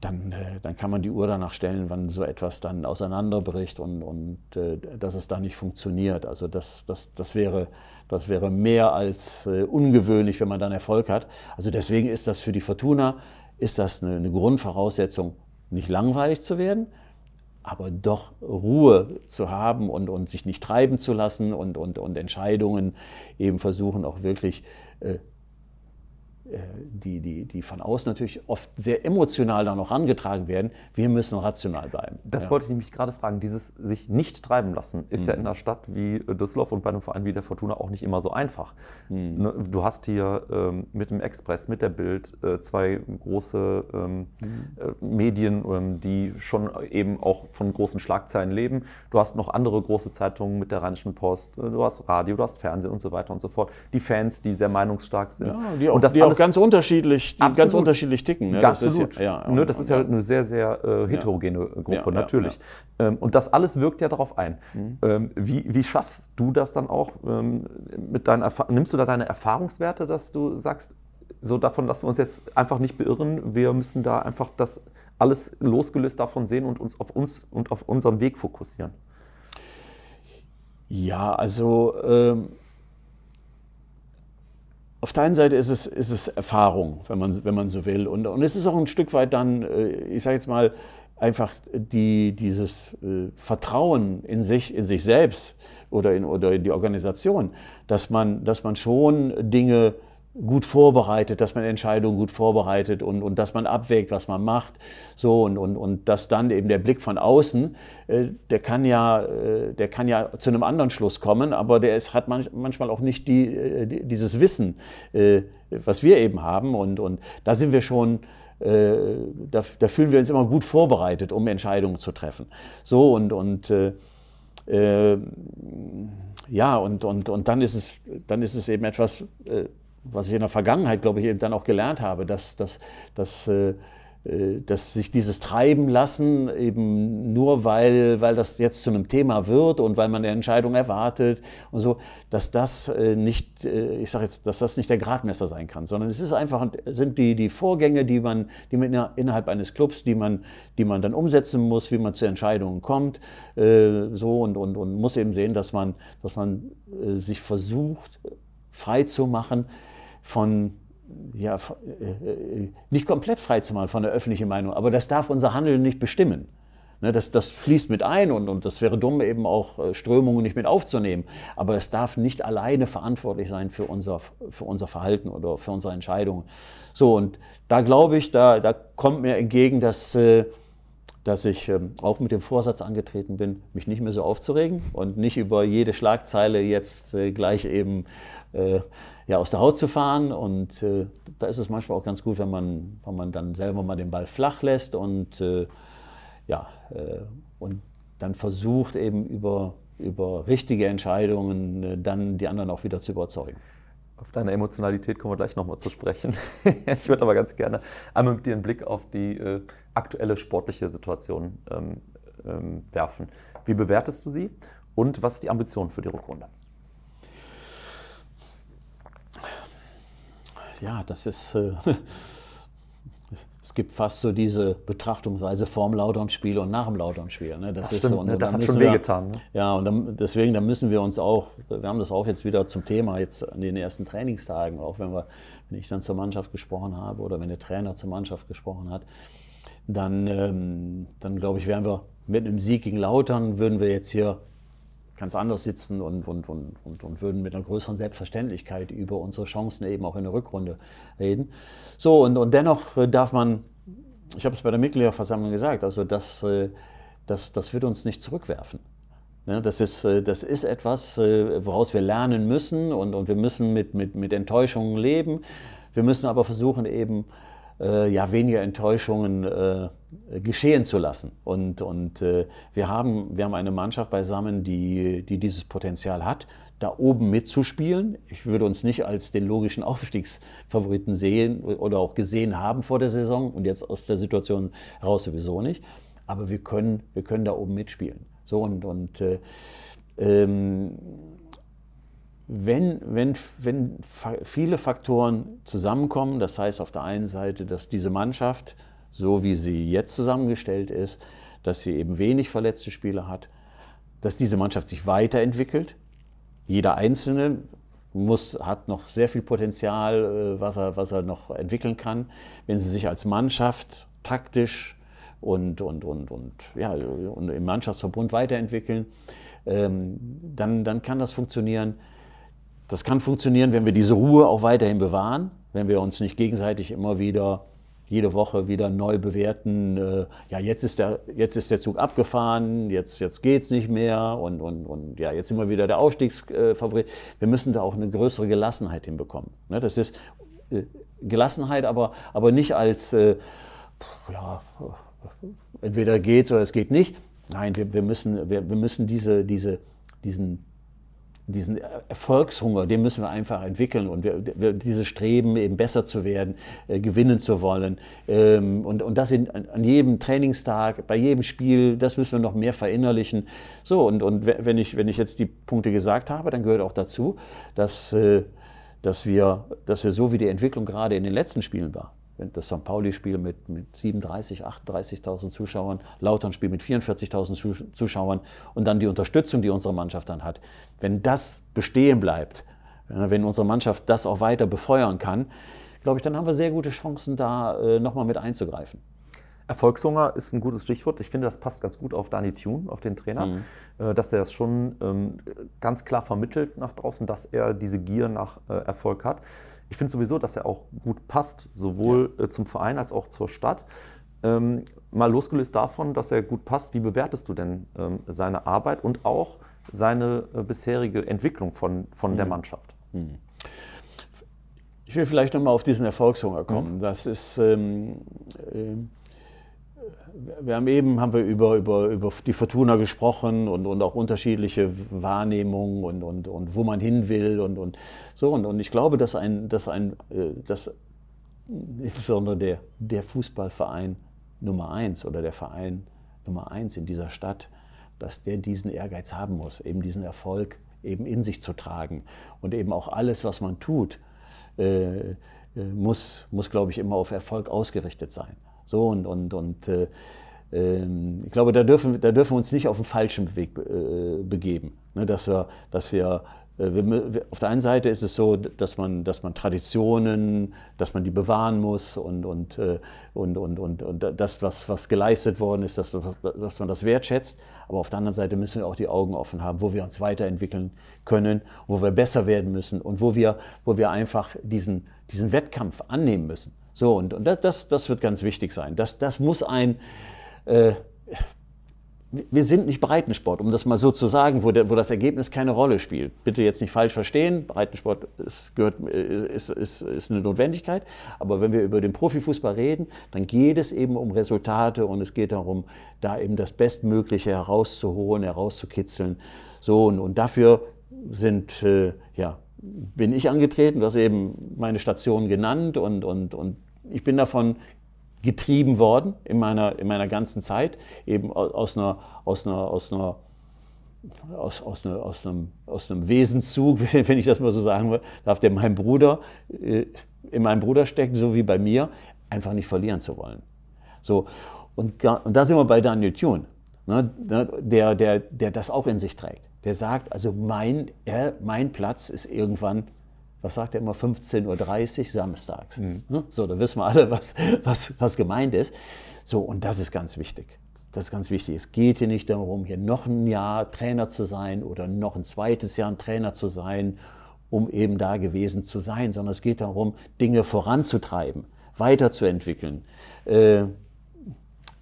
Speaker 2: dann, äh, dann kann man die Uhr danach stellen, wann so etwas dann auseinanderbricht und, und äh, dass es da nicht funktioniert. Also das, das, das, wäre, das wäre mehr als äh, ungewöhnlich, wenn man dann Erfolg hat. Also deswegen ist das für die Fortuna, ist das eine, eine Grundvoraussetzung, nicht langweilig zu werden, aber doch Ruhe zu haben und, und sich nicht treiben zu lassen und, und, und Entscheidungen eben versuchen auch wirklich äh, äh, die, die, die von außen natürlich oft sehr emotional da noch rangetragen werden. Wir müssen rational bleiben. Das ja. wollte ich nämlich gerade fragen. Dieses sich nicht treiben lassen ist mhm. ja in einer mhm. Stadt
Speaker 1: wie äh, Düsseldorf und bei einem Verein wie der Fortuna auch nicht immer so einfach. Mhm. Ne, du hast hier ähm, mit dem Express, mit der Bild äh, zwei große ähm, mhm. Medien, ähm, die schon eben auch von großen Schlagzeilen leben. Du hast noch andere große Zeitungen mit der Rheinischen Post, du hast Radio, du hast Fernsehen und so weiter und so fort. Die Fans, die sehr meinungsstark sind. Ja, die auch, und das die alles ganz unterschiedlich,
Speaker 2: die ganz unterschiedlich ticken. Ne? Absolut. Das ist ja, ja,
Speaker 1: das ist ja ne, halt eine sehr, sehr äh, heterogene Gruppe, natürlich. Ähm, und das alles wirkt ja darauf ein. Mhm. Ähm, wie, wie schaffst du das dann auch? Ähm, mit deinen Nimmst du da deine Erfahrungswerte, dass du sagst, so davon lassen wir uns jetzt einfach nicht beirren, wir müssen da einfach das alles losgelöst davon sehen und uns auf uns und auf unseren Weg fokussieren?
Speaker 2: Ja, also ähm, auf der einen Seite ist es, ist es Erfahrung, wenn man, wenn man so will. Und, und es ist auch ein Stück weit dann, äh, ich sage jetzt mal, einfach die, dieses äh, Vertrauen in sich, in sich selbst oder in, oder in die Organisation, dass man, dass man schon Dinge gut vorbereitet, dass man Entscheidungen gut vorbereitet und, und dass man abwägt, was man macht. So und, und, und dass dann eben der Blick von außen, äh, der, kann ja, äh, der kann ja zu einem anderen Schluss kommen, aber der ist, hat manch, manchmal auch nicht die, äh, dieses Wissen, äh, was wir eben haben. Und, und da sind wir schon. Äh, da, da, fühlen wir uns immer gut vorbereitet, um Entscheidungen zu treffen. So und, und äh, ja, und, und, und dann, ist es, dann ist es eben etwas, was ich in der Vergangenheit, glaube ich, eben dann auch gelernt habe, dass, dass, dass, äh, äh, dass sich dieses Treiben lassen, eben nur weil, weil das jetzt zu einem Thema wird und weil man eine Entscheidung erwartet und so, dass das äh, nicht, äh, ich sage jetzt, dass das nicht der Gradmesser sein kann, sondern es ist einfach, sind die, die Vorgänge, die man, die man innerhalb eines Clubs, die man, die man dann umsetzen muss, wie man zu Entscheidungen kommt, äh, so und, und, und muss eben sehen, dass man, dass man äh, sich versucht, frei zu machen, von ja, äh, äh, nicht komplett freizumachen von der öffentlichen Meinung, aber das darf unser Handeln nicht bestimmen. Ne, das, das fließt mit ein und, und das wäre dumm, eben auch äh, Strömungen nicht mit aufzunehmen. Aber es darf nicht alleine verantwortlich sein für unser, für unser Verhalten oder für unsere Entscheidungen. So, und da glaube ich, da, da kommt mir entgegen, dass, dass ich ähm, auch mit dem Vorsatz angetreten bin, mich nicht mehr so aufzuregen und nicht über jede Schlagzeile jetzt gleich eben äh, ja, aus der Haut zu fahren. Und äh, da ist es manchmal auch ganz gut, wenn man, wenn man dann selber mal den Ball flach lässt und, äh, ja, äh, und dann versucht eben über, über richtige Entscheidungen äh, dann die anderen auch wieder zu überzeugen. Auf deine Emotionalität kommen wir gleich nochmal zu
Speaker 1: sprechen. ich würde aber ganz gerne einmal mit dir einen Blick auf die äh, aktuelle sportliche Situation ähm, ähm, werfen. Wie bewertest du sie und was ist die Ambition für
Speaker 2: die Rückrunde? ja, das ist, äh, es gibt fast so diese Betrachtungsweise vorm Lauternspiel und nach dem Lauternspiel. Ne? Das, das, ist stimmt, so. Ne? ne? Das hat schon wehgetan. Ne? Ja, und dann, deswegen, da müssen wir uns auch, wir haben das auch jetzt wieder zum Thema jetzt an den ersten Trainingstagen, auch wenn, wir, wenn ich dann zur Mannschaft gesprochen habe oder wenn der Trainer zur Mannschaft gesprochen hat, dann, ähm, dann glaube ich, wären wir mit einem Sieg gegen Lautern, würden wir jetzt hier ganz anders sitzen und, und, und, und, und würden mit einer größeren Selbstverständlichkeit über unsere Chancen eben auch in der Rückrunde reden. So, und, und dennoch äh, darf man, ich habe es bei der Mitgliederversammlung gesagt, also das, äh, das, das wird uns nicht zurückwerfen. Ne, das ist, äh, das ist etwas, woraus wir lernen müssen und, und wir müssen mit, mit, mit Enttäuschungen leben. Wir müssen aber versuchen, eben äh, ja weniger Enttäuschungen äh, geschehen zu lassen. Und, und äh, wir, haben, wir haben eine Mannschaft beisammen, die, die dieses Potenzial hat, da oben mitzuspielen. Ich würde uns nicht als den logischen Aufstiegsfavoriten sehen oder auch gesehen haben vor der Saison und jetzt aus der Situation heraus sowieso nicht. Aber wir können, wir können da oben mitspielen. So und, und äh, ähm, wenn, wenn, wenn viele Faktoren zusammenkommen, das heißt auf der einen Seite, dass diese Mannschaft, so wie sie jetzt zusammengestellt ist, dass sie eben wenig verletzte Spieler hat, dass diese Mannschaft sich weiterentwickelt. Jeder Einzelne muss, hat noch sehr viel Potenzial, äh, was er, was er noch entwickeln kann. Wenn sie sich als Mannschaft taktisch und, und, und, und, ja, und im Mannschaftsverbund weiterentwickeln, ähm, dann, dann kann das funktionieren. Das kann funktionieren, wenn wir diese Ruhe auch weiterhin bewahren, wenn wir uns nicht gegenseitig immer wieder jede Woche wieder neu bewerten, äh, ja, jetzt ist, der, jetzt ist der Zug abgefahren, jetzt, jetzt es nicht mehr und, und, und ja, jetzt sind wir wieder der Aufstiegsfavorit. Äh, wir müssen da auch eine größere Gelassenheit hinbekommen. Ne? Das ist äh, Gelassenheit, aber, aber nicht als, äh, ja, entweder es oder es geht nicht. Nein, wir, wir, müssen, wir, wir müssen diese, diese, diesen diesen Erfolgshunger, den müssen wir einfach entwickeln und wir, wir, dieses Streben, eben besser zu werden, äh, gewinnen zu wollen ähm, und, und das in, an jedem Trainingstag, bei jedem Spiel, das müssen wir noch mehr verinnerlichen. So, und, und wenn, ich, wenn ich jetzt die Punkte gesagt habe, dann gehört auch dazu, dass, äh, dass, wir, dass wir so, wie die Entwicklung gerade in den letzten Spielen war, wenn das St. Pauli-Spiel mit, mit 37, 38.000 Zuschauern, Lautern-Spiel mit 44.000 Zuschauern und dann die Unterstützung, die unsere Mannschaft dann hat. Wenn das bestehen bleibt, äh, wenn unsere Mannschaft das auch weiter befeuern kann, glaube ich, dann haben wir sehr gute Chancen, da äh, nochmal mit einzugreifen. Erfolgshunger ist ein gutes
Speaker 1: Stichwort. Ich finde, das passt ganz gut auf Dani Thune, auf den Trainer, mhm. Äh, dass er das schon ähm, ganz klar vermittelt nach draußen, dass er diese Gier nach Erfolg hat. Ich finde sowieso, dass er auch gut passt, sowohl ja. Äh, zum Verein als auch zur Stadt. Ähm, mal losgelöst davon, dass er gut passt, wie bewertest du denn ähm, seine Arbeit und auch seine äh, bisherige
Speaker 2: Entwicklung von, von mhm. der Mannschaft? Mhm. Ich will vielleicht nochmal auf diesen Erfolgshunger kommen. Mhm. Das ist. Ähm, äh, wir haben eben haben wir über, über, über die Fortuna gesprochen und, und auch unterschiedliche Wahrnehmungen und, und, und wo man hin will und, und so. Und, und ich glaube, dass ein, dass ein äh, dass insbesondere der, der Fußballverein Nummer eins oder der Verein Nummer eins in dieser Stadt, dass der diesen Ehrgeiz haben muss, eben diesen Erfolg eben in sich zu tragen und eben auch alles, was man tut, äh, äh muss, muss glaube ich, immer auf Erfolg ausgerichtet sein. So und, und, und äh, ähm, ich glaube, da dürfen, da dürfen wir uns nicht auf den falschen Weg äh, begeben. Ne, dass wir, dass wir, äh, wir, auf der einen Seite ist es so, dass man, dass man Traditionen, dass man die bewahren muss und, und, äh, und, und, und, und, das, was, was geleistet worden ist, dass, dass man das wertschätzt. Aber auf der anderen Seite müssen wir auch die Augen offen haben, wo wir uns weiterentwickeln können, wo wir besser werden müssen und wo wir, wo wir einfach diesen, diesen Wettkampf annehmen müssen. So, und, und das, das das wird ganz wichtig sein. Das, das muss ein, äh, wir sind nicht Breitensport, um das mal so zu sagen, wo, der, wo, das Ergebnis keine Rolle spielt. Bitte jetzt nicht falsch verstehen, Breitensport ist, gehört, ist, ist, ist, eine Notwendigkeit, aber wenn wir über den Profifußball reden, dann geht es eben um Resultate und es geht darum, da eben das Bestmögliche herauszuholen, herauszukitzeln. So, und, und dafür sind äh, ja, bin ich angetreten, du hast eben meine Station genannt und, und, und ich bin davon getrieben worden in meiner, in meiner ganzen Zeit, eben aus einer, aus einer, aus einer aus, aus, ne, aus, einem, aus einem Wesenszug, wenn ich das mal so sagen darf, der mein Bruder, äh, in meinem Bruder steckt, so wie bei mir, einfach nicht verlieren zu wollen. So, und, und da sind wir bei Daniel Thune. Ne, ne, der, der, der das auch in sich trägt. Der sagt, also mein, er, mein Platz ist irgendwann was sagt er immer, 15.30 Uhr samstags. Mhm. Ne, so, da wissen wir alle, was, was, was gemeint ist. So, und das ist ganz wichtig. Das ist ganz wichtig. Es geht hier nicht darum, hier noch ein Jahr Trainer zu sein oder noch ein zweites Jahr ein Trainer zu sein, um eben da gewesen zu sein, sondern es geht darum, Dinge voranzutreiben, weiterzuentwickeln, äh,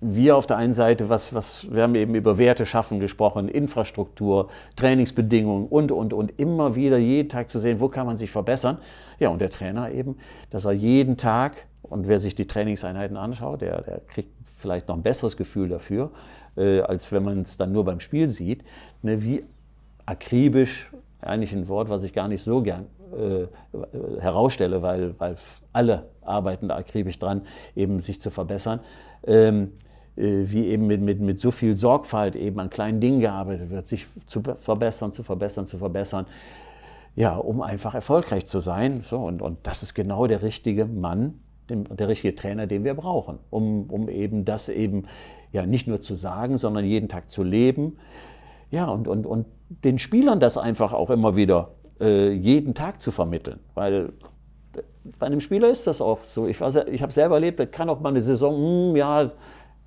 Speaker 2: wir auf der einen Seite, was, was, wir haben eben über Werte schaffen gesprochen, Infrastruktur, Trainingsbedingungen und, und, und immer wieder jeden Tag zu sehen, wo kann man sich verbessern. Ja, und der Trainer eben, dass er jeden Tag, und wer sich die Trainingseinheiten anschaut, der, der kriegt vielleicht noch ein besseres Gefühl dafür, äh, als wenn man es dann nur beim Spiel sieht, ne, wie akribisch, eigentlich ein Wort, was ich gar nicht so gern äh, herausstelle, weil, weil alle arbeiten da akribisch dran, eben sich zu verbessern. Ähm, äh, wie eben mit, mit, mit so viel Sorgfalt eben an kleinen Dingen gearbeitet wird, sich zu verbessern, zu verbessern, zu verbessern, ja, um einfach erfolgreich zu sein. So, und, und das ist genau der richtige Mann, den, der richtige Trainer, den wir brauchen, um, um eben das eben ja nicht nur zu sagen, sondern jeden Tag zu leben. Ja, und, und, und den Spielern das einfach auch immer wieder äh, jeden Tag zu vermitteln, weil äh, bei einem Spieler ist das auch so. Ich, ich habe selber erlebt, da kann auch mal eine Saison, mh, hm, ja,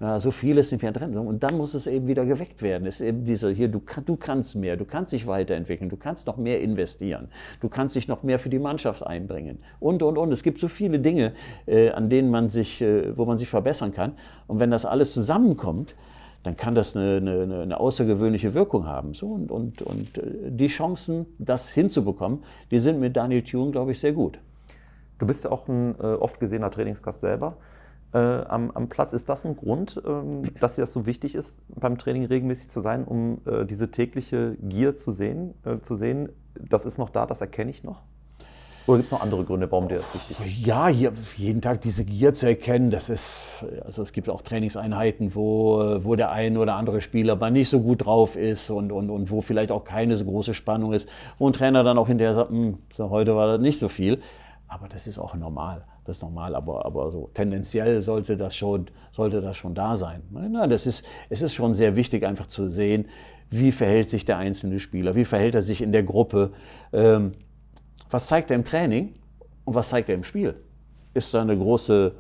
Speaker 2: ja, so vieles sind ja drin. Und dann muss es eben wieder geweckt werden. Es ist eben diese, hier, du, du kannst mehr, du kannst dich weiterentwickeln, du kannst noch mehr investieren, du kannst dich noch mehr für die Mannschaft einbringen und, und, und. Es gibt so viele Dinge, äh, an denen man sich, äh, wo man sich verbessern kann. Und wenn das alles zusammenkommt, dann kann das eine, eine, eine, außergewöhnliche Wirkung haben. So, und, und, und äh, die Chancen, das hinzubekommen, die sind mit Daniel Thune, glaube ich, sehr gut. Du bist ja auch ein äh,
Speaker 1: oft gesehener Trainingsgast selber äh, am, am, Platz. Ist das ein Grund, ähm, dass dir das so wichtig ist, beim Training regelmäßig zu sein, um äh, diese tägliche Gier zu sehen, äh, zu
Speaker 2: sehen, das ist noch da, das erkenne ich noch? Oder gibt es noch andere Gründe, warum dir das wichtig ist? Ja, jeden Tag diese Gier zu erkennen, das ist, also es gibt auch Trainingseinheiten, wo, wo der ein oder andere Spieler mal nicht so gut drauf ist und, und, und wo vielleicht auch keine so große Spannung ist, wo ein Trainer dann auch hinterher sagt, hm, so heute war das nicht so viel. Aber das ist auch normal. Das ist normal, aber, aber so tendenziell sollte das schon, sollte das schon da sein. Na, das ist, es ist schon sehr wichtig, einfach zu sehen, wie verhält sich der einzelne Spieler, wie verhält er sich in der Gruppe, ähm, was zeigt er im Training und was zeigt er im Spiel. Ist da eine große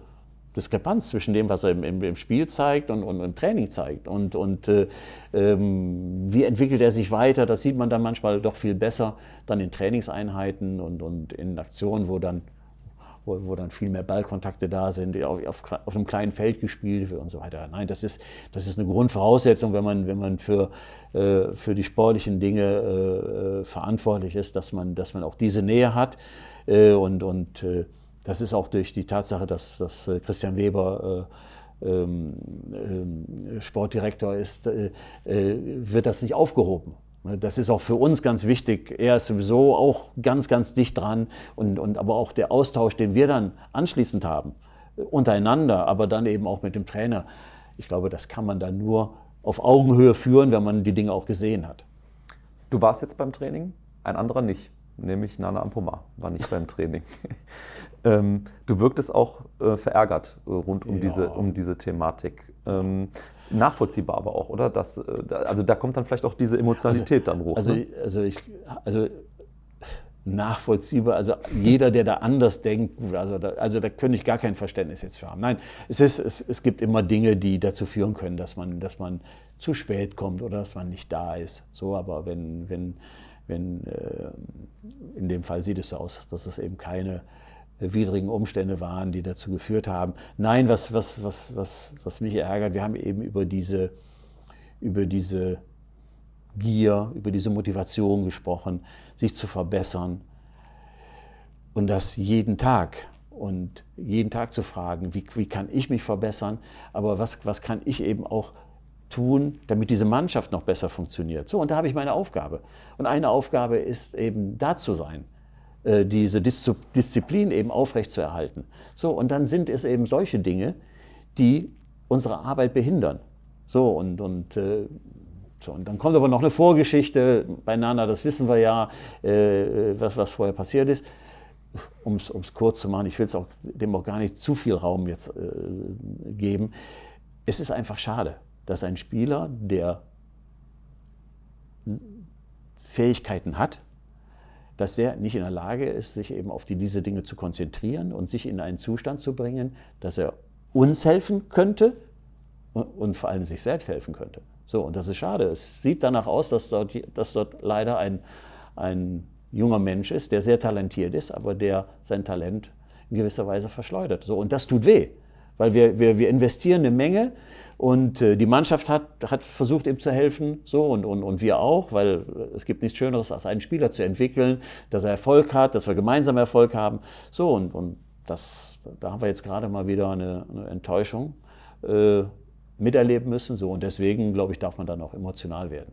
Speaker 2: Diskrepanz zwischen dem, was er im, im, im Spiel zeigt und, und, im Training zeigt. Und, und äh, ähm, wie entwickelt er sich weiter, das sieht man dann manchmal doch viel besser dann in Trainingseinheiten und, und in Aktionen, wo dann, wo, wo dann viel mehr Ballkontakte da sind, auf, auf, auf, einem kleinen Feld gespielt wird und so weiter. Nein, das ist, das ist eine Grundvoraussetzung, wenn man, wenn man für, äh, für die sportlichen Dinge äh, äh verantwortlich ist, dass man, dass man auch diese Nähe hat äh, und, und äh, das ist auch durch die Tatsache, dass, dass äh, Christian Weber äh, ähm, ähm, Sportdirektor ist, äh, wird das nicht aufgehoben. Ne, das ist auch für uns ganz wichtig. Er ist sowieso auch ganz, ganz dicht dran. Und, und aber auch der Austausch, den wir dann anschließend haben, untereinander, aber dann eben auch mit dem Trainer. Ich glaube, das kann man dann nur auf Augenhöhe führen, wenn man die Dinge auch gesehen hat. Du warst jetzt beim Training,
Speaker 1: ein anderer nicht, nämlich Nana Ampoma war nicht beim Training. Ähm, du wirktest auch äh, verärgert äh, rund um, ja. diese, um diese Thematik. Ähm, nachvollziehbar aber auch, oder? Das, äh, da, also da kommt dann vielleicht auch diese Emotionalität also, dann hoch. Also, ne? also, ich,
Speaker 2: also nachvollziehbar, also jeder, der da anders denkt, also da, also da könnte ich gar kein Verständnis jetzt für haben. Nein, es, ist, es, es gibt immer Dinge, die dazu führen können, dass man, dass man zu spät kommt oder dass man nicht da ist. So, aber wenn, wenn, wenn ähm, in dem Fall sieht es so aus, dass es eben keine äh, widrigen Umstände waren, die dazu geführt haben. Nein, was, was, was, was, was mich ärgert, wir haben eben über diese, über diese Gier, über diese Motivation gesprochen, sich zu verbessern. Und das jeden Tag. Und jeden Tag zu fragen, wie, wie kann ich mich verbessern, aber was, was kann ich eben auch tun, damit diese Mannschaft noch besser funktioniert. So, und da habe ich meine Aufgabe. Und eine Aufgabe ist eben da zu sein äh, diese Disziplin eben aufrechtzuerhalten. So, und dann sind es eben solche Dinge, die unsere Arbeit behindern. So, und, und äh, so, und dann kommt aber noch eine Vorgeschichte bei Nana, das wissen wir ja, äh, äh, was, was vorher passiert ist. Um es kurz zu machen, ich will auch, dem auch gar nicht zu viel Raum jetzt äh, geben. Es ist einfach schade, dass ein Spieler, der Fähigkeiten hat, dass der nicht in der Lage ist, sich eben auf die, diese Dinge zu konzentrieren und sich in einen Zustand zu bringen, dass er uns helfen könnte und, und vor allem sich selbst helfen könnte. So, und das ist schade. Es sieht danach aus, dass dort, dass dort leider ein, ein junger Mensch ist, der sehr talentiert ist, aber der sein Talent in gewisser Weise verschleudert. So, und das tut weh, weil wir, wir, wir investieren eine Menge und äh, die Mannschaft hat, hat versucht, ihm zu helfen, so und, und, und wir auch, weil es gibt nichts Schöneres, als einen Spieler zu entwickeln, dass er Erfolg hat, dass wir gemeinsam Erfolg haben. So und, und das, da haben wir jetzt gerade mal wieder eine, eine Enttäuschung äh, miterleben müssen. So und deswegen, glaube ich, darf man dann auch emotional werden.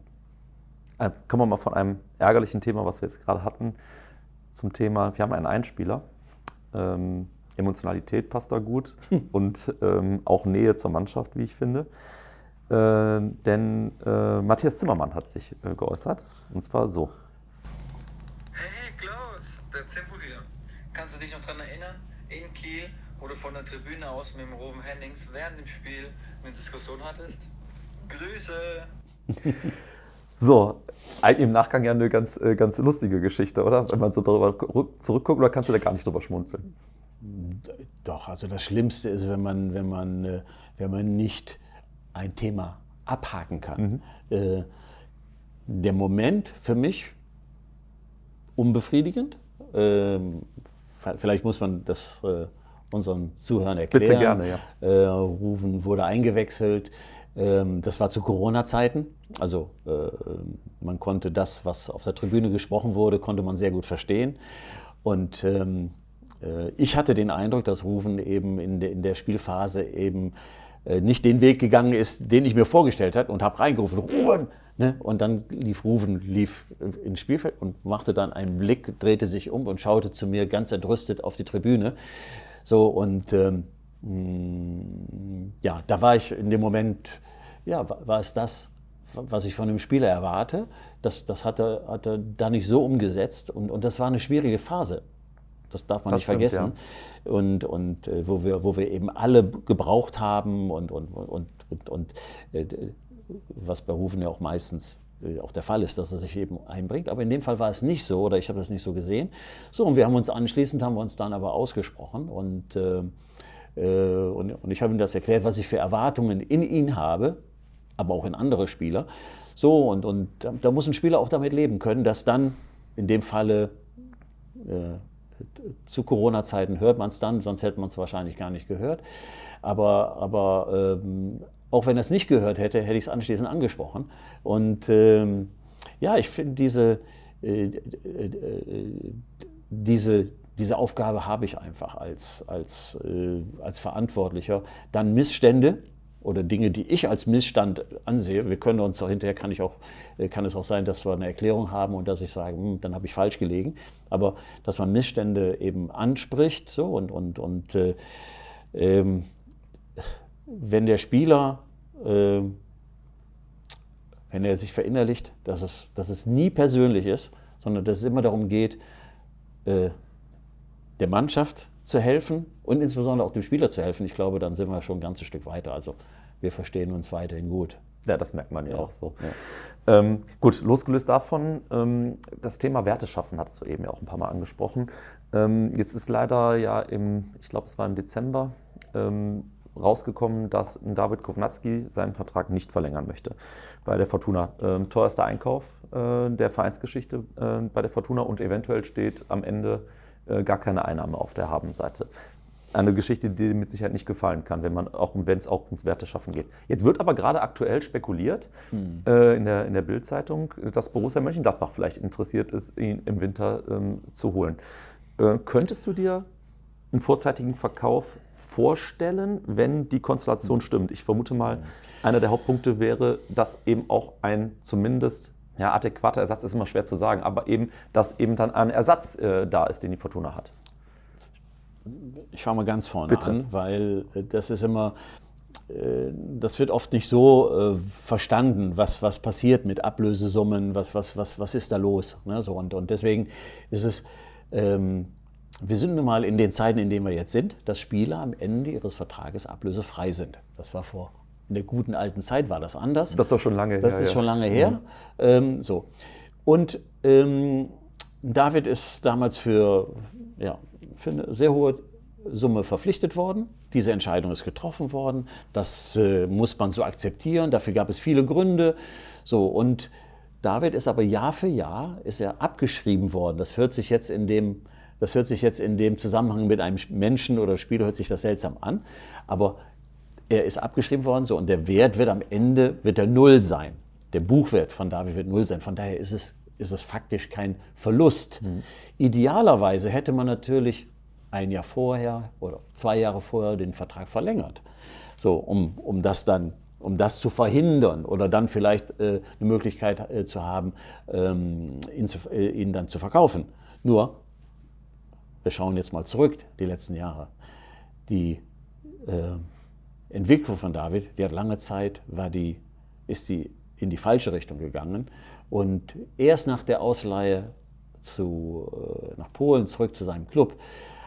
Speaker 2: Äh, kommen wir mal von einem ärgerlichen Thema,
Speaker 1: was wir jetzt gerade hatten, zum Thema, wir haben einen Einspieler. Ähm Emotionalität passt da gut und ähm, auch Nähe zur Mannschaft, wie ich finde. Äh, denn äh, Matthias Zimmermann hat sich äh, geäußert und zwar so. Hey Klaus, der Zimbo hier. Kannst du dich noch daran erinnern? In Kiel, wo du von der Tribüne aus mit dem Ruben Hennings während dem Spiel eine Diskussion hattest? Grüße! So, eigentlich im Nachgang ja eine ganz, äh, ganz lustige Geschichte, oder? Wenn man so darüber zurückguckt, oder kannst du da gar nicht drüber schmunzeln?
Speaker 2: Doch, also das Schlimmste ist, wenn man, wenn man, äh, wenn man nicht ein Thema abhaken kann. Mhm. Äh, der Moment für mich unbefriedigend. Ähm, vielleicht muss man das äh, unseren Zuhörern erklären. Bitte gerne, ja. Rufen wurde eingewechselt. Ähm, das war zu Corona-Zeiten. Also man konnte das, was auf der Tribüne gesprochen wurde, konnte man sehr gut verstehen. Und ähm, äh, ich hatte den Eindruck, dass Rufen eben in, de, in der Spielphase eben äh, nicht den Weg gegangen ist, den ich mir vorgestellt hatte und habe reingerufen, Rufen! Ne? Und dann lief Rufen, lief äh, ins Spielfeld und machte dann einen Blick, drehte sich um und schaute zu mir ganz entrüstet auf die Tribüne. So und ähm, mm, ja, da war ich in dem Moment, ja, war, war es das, was ich von dem Spieler erwarte. Das, das hat, er, hat er da nicht so umgesetzt und, und das war eine schwierige Phase das darf man das nicht stimmt, vergessen. Ja. Und, und äh, wo, wir, wo wir eben alle gebraucht haben und, und, und, und, und äh, was bei Rufen ja auch meistens äh, auch der Fall ist, dass er sich eben einbringt. Aber in dem Fall war es nicht so oder ich habe das nicht so gesehen. So, und wir haben uns anschließend, haben wir uns dann aber ausgesprochen und, äh, äh und, und, ich habe ihm das erklärt, was ich für Erwartungen in ihn habe, aber auch in andere Spieler. So, und, und da, da muss ein Spieler auch damit leben können, dass dann in dem Falle äh, zu Corona-Zeiten hört man es dann, sonst hätte man es wahrscheinlich gar nicht gehört. Aber, aber ähm, auch wenn er es nicht gehört hätte, hätte ich es anschließend angesprochen. Und ähm, ja, ich finde diese, äh, äh, äh, diese, diese Aufgabe habe ich einfach als, als, äh, als Verantwortlicher, dann Missstände oder Dinge, die ich als Missstand ansehe. Wir können uns auch hinterher, kann, ich auch, äh, kann es auch sein, dass wir eine Erklärung haben und dass ich sage, hm, dann habe ich falsch gelegen. Aber dass man Missstände eben anspricht so, und, und, und äh, ähm, wenn der Spieler, äh, wenn er sich verinnerlicht, dass es, dass es nie persönlich ist, sondern dass es immer darum geht, äh, der Mannschaft zu helfen und insbesondere auch dem Spieler zu helfen, ich glaube, dann sind wir schon ein ganzes Stück weiter. Also wir verstehen uns weiterhin gut. Ja, das merkt man ja, ja auch so. Ja. Ähm, gut, losgelöst davon, ähm, das Thema
Speaker 1: Werte schaffen hattest du eben ja auch ein paar Mal angesprochen. Ähm, jetzt ist leider ja im, ich glaube, es war im Dezember, ähm, rausgekommen, dass David Kovnatski seinen Vertrag nicht verlängern möchte bei der Fortuna. Ähm, teuerster Einkauf äh, der Vereinsgeschichte äh, bei der Fortuna und eventuell steht am Ende äh, gar keine Einnahme auf der Habenseite. Eine Geschichte, die mit Sicherheit nicht gefallen kann, wenn es auch ums Werteschaffen geht. Jetzt wird aber gerade aktuell spekuliert hm. äh, in der, in der Bild-Zeitung, dass Borussia Mönchengladbach vielleicht interessiert ist, ihn im Winter ähm, zu holen. Äh, könntest du dir einen vorzeitigen Verkauf vorstellen, wenn die Konstellation hm. stimmt. Ich vermute mal, hm. einer der Hauptpunkte wäre, dass eben auch ein zumindest ja, adäquater Ersatz ist immer schwer zu sagen, aber eben,
Speaker 2: dass eben dann ein Ersatz äh, da ist, den die Fortuna hat. Ich fange mal ganz vorne Bitte. an, weil äh, das ist immer, äh, das wird oft nicht so äh, verstanden, was, was passiert mit Ablösesummen, was, was, was, was ist da los. Ne? So, und, und deswegen ist es, ähm, wir sind nun mal in den Zeiten, in denen wir jetzt sind, dass Spieler am Ende ihres Vertrages ablösefrei sind. Das war vor in der guten alten Zeit war das anders. Das ist doch schon lange das her. Das ist ja. schon lange mhm. her. Mhm. Ähm, so. Und ähm, David ist damals für, ja, für eine sehr hohe Summe verpflichtet worden. Diese Entscheidung ist getroffen worden. Das äh, muss man so akzeptieren. Dafür gab es viele Gründe. So, und David ist aber Jahr für Jahr ist er abgeschrieben worden. Das hört sich jetzt in dem, das hört sich jetzt in dem Zusammenhang mit einem Menschen oder Spiel hört sich das seltsam an. Aber er ist abgeschrieben worden, so und der Wert wird am Ende wird der Null sein. Der Buchwert von David wird Null sein. Von daher ist es, ist es faktisch kein Verlust. Mhm. Idealerweise hätte man natürlich ein Jahr vorher oder zwei Jahre vorher den Vertrag verlängert. So, um, um das dann um das zu verhindern oder dann vielleicht äh, eine Möglichkeit äh, zu haben, ähm, ihn, zu, äh, ihn dann zu verkaufen. Nur, wir schauen jetzt mal zurück, die letzten Jahre. Die äh, Entwicklung von David, die hat lange Zeit, war die, ist die in die falsche Richtung gegangen. Und erst nach der Ausleihe zu, äh, nach Polen, zurück zu seinem Club,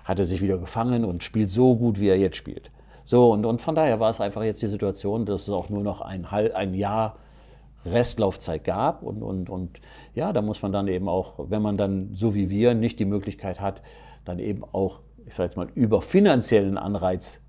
Speaker 2: hat er sich wieder gefangen und spielt so gut, wie er jetzt spielt. So, und, und von daher war es einfach jetzt die Situation, dass es auch nur noch ein, ein Jahr Restlaufzeit gab. Und, und, und ja, da muss man dann eben auch, wenn man dann so wie wir nicht die Möglichkeit hat, dann eben auch, ich sage jetzt mal, über finanziellen Anreiz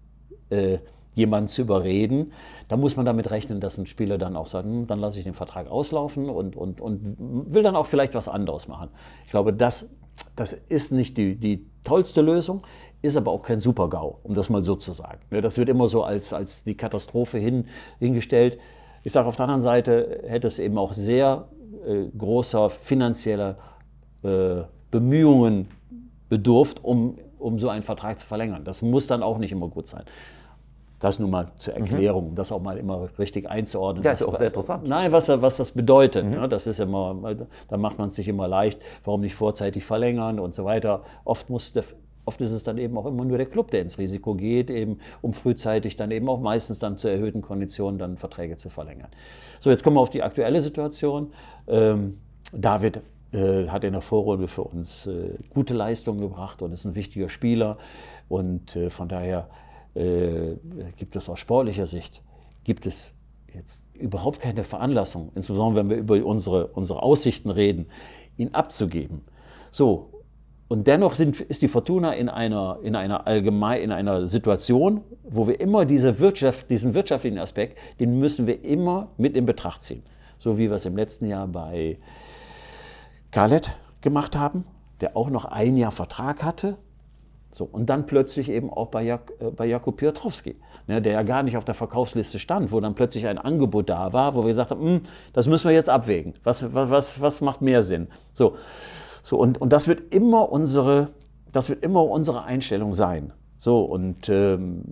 Speaker 2: äh, jemanden zu überreden, da muss man damit rechnen, dass ein Spieler dann auch sagt, hm, dann lasse ich den Vertrag auslaufen und, und, und will dann auch vielleicht was anderes machen. Ich glaube, das, das ist nicht die, die tollste Lösung, ist aber auch kein Super-GAU, um das mal so zu sagen. Ne, das wird immer so als, als die Katastrophe hin, hingestellt. Ich sage auf der anderen Seite, hätte es eben auch sehr äh, großer finanzieller äh, Bemühungen bedurft, um, um so einen Vertrag zu verlängern. Das muss dann auch nicht immer gut sein. Das nur mal zur mhm. Erklärung, um das auch mal immer richtig einzuordnen. Ja, ist auch sehr interessant. Nein, was, was das bedeutet. Mhm. Ne? Das ist immer, da macht man es sich immer leicht, warum nicht vorzeitig verlängern und so weiter. Oft muss der, Oft ist es dann eben auch immer nur der Club, der ins Risiko geht, eben um frühzeitig dann eben auch meistens dann zu erhöhten Konditionen dann Verträge zu verlängern. So, jetzt kommen wir auf die aktuelle Situation. Ähm, David äh, hat in der Vorrunde für uns äh, gute Leistungen gebracht und ist ein wichtiger Spieler und äh, von daher äh, gibt es aus sportlicher Sicht, gibt es jetzt überhaupt keine Veranlassung, insbesondere wenn wir über unsere, unsere Aussichten reden, ihn abzugeben. So, und dennoch sind, ist die Fortuna in einer, in einer allgemein, in einer Situation, wo wir immer diese Wirtschaft, diesen wirtschaftlichen Aspekt, den müssen wir immer mit in Betracht ziehen. So wie wir es im letzten Jahr bei Khaled gemacht haben, der auch noch ein Jahr Vertrag hatte so, und dann plötzlich eben auch bei, Jak äh, bei Jakub Piotrowski, ne, der ja gar nicht auf der Verkaufsliste stand, wo dann plötzlich ein Angebot da war, wo wir gesagt haben, hm, das müssen wir jetzt abwägen. Was, was, was, was macht mehr Sinn? So, so und, und das wird immer unsere, das wird immer unsere Einstellung sein. So, und ähm,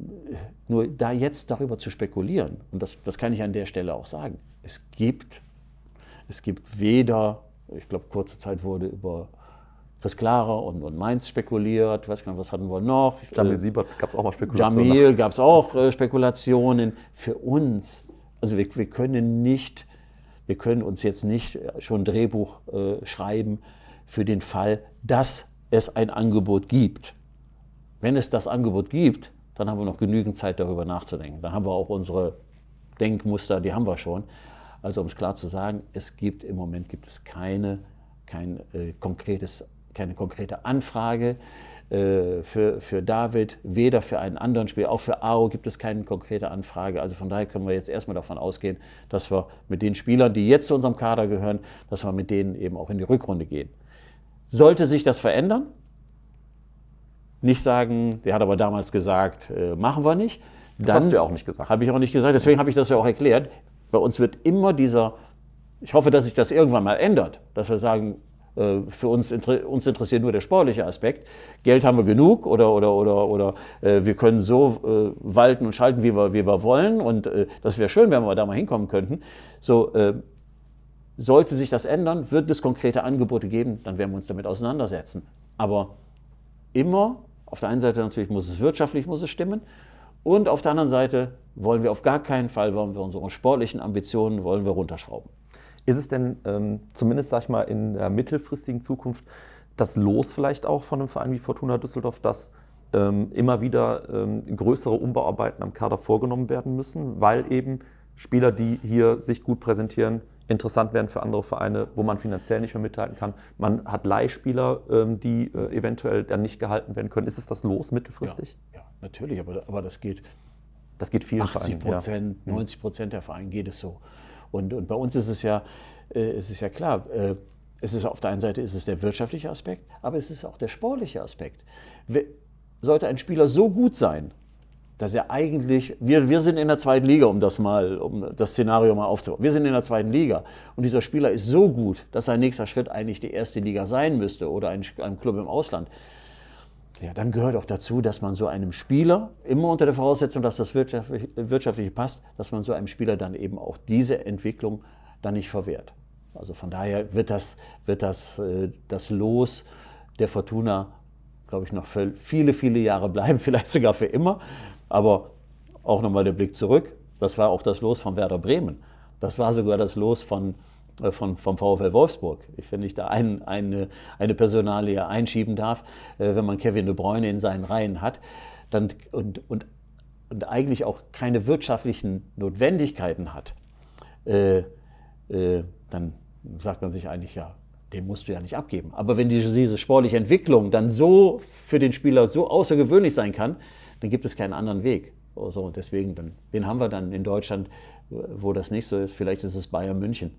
Speaker 2: nur da jetzt darüber zu spekulieren, und das, das kann ich an der Stelle auch sagen, es gibt, es gibt weder, ich glaube, kurze Zeit wurde über Chris Clara und, und Mainz spekuliert. Ich weiß gar nicht, was hatten wir noch? Jamil äh, Siebert gab es auch mal Spekulationen. Jamil gab es auch äh, Spekulationen. Für uns, also wir, wir, können nicht, wir können uns jetzt nicht äh, schon ein Drehbuch äh, schreiben für den Fall, dass es ein Angebot gibt. Wenn es das Angebot gibt, dann haben wir noch genügend Zeit, darüber nachzudenken. Dann haben wir auch unsere Denkmuster, die haben wir schon. Also um es klar zu sagen, es gibt im Moment gibt es keine, kein äh, konkretes keine konkrete Anfrage äh, für, für David, weder für einen anderen Spieler, auch für AO gibt es keine konkrete Anfrage. Also von daher können wir jetzt erstmal davon ausgehen, dass wir mit den Spielern, die jetzt zu unserem Kader gehören, dass wir mit denen eben auch in die Rückrunde gehen. Sollte sich das verändern, nicht sagen, der hat aber damals gesagt, äh, machen wir nicht. Dann das hast du ja auch nicht gesagt. Habe ich auch nicht gesagt, deswegen habe ich das ja auch erklärt. Bei uns wird immer dieser, ich hoffe, dass sich das irgendwann mal ändert, dass wir sagen, äh, für uns, uns interessiert nur der sportliche Aspekt. Geld haben wir genug oder, oder, oder, oder äh, wir können so äh, walten und schalten, wie wir, wie wir wollen. Und äh, das wäre schön, wenn wir da mal hinkommen könnten. So, äh, sollte sich das ändern, wird es konkrete Angebote geben, dann werden wir uns damit auseinandersetzen. Aber immer, auf der einen Seite natürlich muss es wirtschaftlich, muss es stimmen. Und auf der anderen Seite wollen wir auf gar keinen Fall, wollen wir unsere sportlichen Ambitionen, wollen wir runterschrauben. Ist es denn ähm, zumindest, sag ich mal, in der mittelfristigen Zukunft
Speaker 1: das Los vielleicht auch von einem Verein wie Fortuna Düsseldorf, dass ähm, immer wieder ähm, größere Umbauarbeiten am Kader vorgenommen werden müssen, weil eben Spieler, die hier sich gut präsentieren, interessant werden für andere Vereine, wo man finanziell nicht mehr mithalten kann. Man hat Leihspieler, ähm, die äh, eventuell dann nicht gehalten werden können. Ist es das los mittelfristig? Ja,
Speaker 2: ja natürlich, aber, aber das geht. Das geht vielen 80 Vereinen. 80 Prozent, ja. Mhm. 90 Prozent der Vereine geht es so. Und, und bei uns ist es ja, äh, ist ja klar, äh, es ist auf der einen Seite ist es der wirtschaftliche Aspekt, aber es ist auch der sportliche Aspekt. We sollte ein Spieler so gut sein, dass er eigentlich, wir, wir sind in der zweiten Liga, um das mal, um das Szenario mal aufzubauen. Wir sind in der zweiten Liga und dieser Spieler ist so gut, dass sein nächster Schritt eigentlich die erste Liga sein müsste oder ein, ein Club im Ausland. Ja, dann gehört auch dazu, dass man so einem Spieler, immer unter der Voraussetzung, dass das wirtschaftlich, wirtschaftlich passt, dass man so einem Spieler dann eben auch diese Entwicklung dann nicht verwehrt. Also von daher wird das, wird das, äh, das Los der Fortuna, glaube ich, noch für viele, viele Jahre bleiben, vielleicht sogar für immer. Aber auch nochmal der Blick zurück, das war auch das Los von Werder Bremen. Das war sogar das Los von äh, von, vom VfL Wolfsburg. wenn ich da ein, eine, eine Personalie einschieben darf, äh, wenn man Kevin de Bruyne in seinen Reihen hat dann, und, und, und eigentlich auch keine wirtschaftlichen Notwendigkeiten hat, äh, äh, dann sagt man sich eigentlich, ja, den musst du ja nicht abgeben. Aber wenn diese, diese sportliche Entwicklung dann so für den Spieler so außergewöhnlich sein kann, dann gibt es keinen anderen Weg. So, also deswegen, dann, wen haben wir dann in Deutschland, wo das nicht so ist? Vielleicht ist es Bayern München.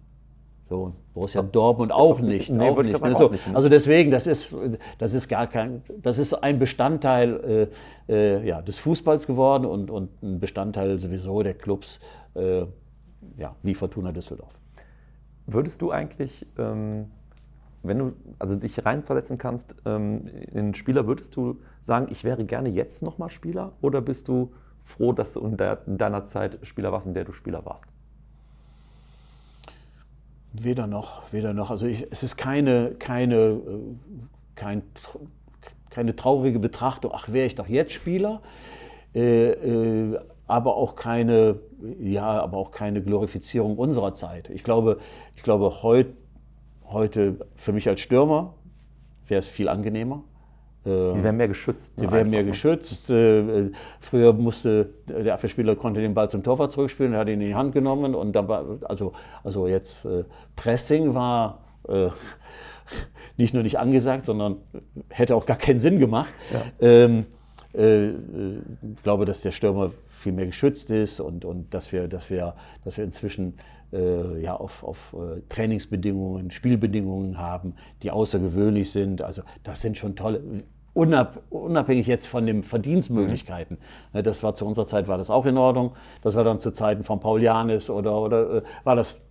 Speaker 2: So, Borussia Dortmund auch nicht. Nee, auch nicht, ne? so, nicht ne? Also deswegen, das ist, das ist gar kein, das ist ein Bestandteil äh, äh, ja, des Fußballs geworden und, und ein Bestandteil sowieso der Clubs äh, ja, wie Fortuna Düsseldorf. Würdest du eigentlich, ähm, wenn du also dich
Speaker 1: reinversetzen kannst ähm, in Spieler, würdest du sagen, ich wäre gerne jetzt nochmal Spieler oder bist du froh, dass du in deiner Zeit Spieler warst, in der du Spieler warst?
Speaker 2: Weder noch, weder noch. Also ich, es ist keine, keine, äh, kein, keine traurige Betrachtung, ach, wäre ich doch jetzt Spieler, äh, äh, aber auch keine, ja, aber auch keine Glorifizierung unserer Zeit. Ich glaube, ich glaube heut, heute für mich als Stürmer wäre es viel angenehmer, die werden mehr geschützt. Die werden mehr ne? geschützt. Äh, äh, früher musste äh, der Abwehrspieler konnte den Ball zum Torwart zurückspielen, er hat ihn in die Hand genommen und dabei, also, also jetzt Pressing war nicht nur nicht angesagt, sondern hätte auch gar keinen Sinn gemacht. Ja. Ähm, ich glaube, dass der Stürmer viel mehr geschützt ist und, und dass, wir, dass, wir, dass wir inzwischen ja, auf, auf Trainingsbedingungen, Spielbedingungen haben, die außergewöhnlich sind. Also das sind schon tolle unab, unabhängig jetzt von den Verdienstmöglichkeiten. Mhm. Ne, das war zu unserer Zeit war das auch in Ordnung. Das war dann zu Zeiten von Paulianis oder, oder äh, war das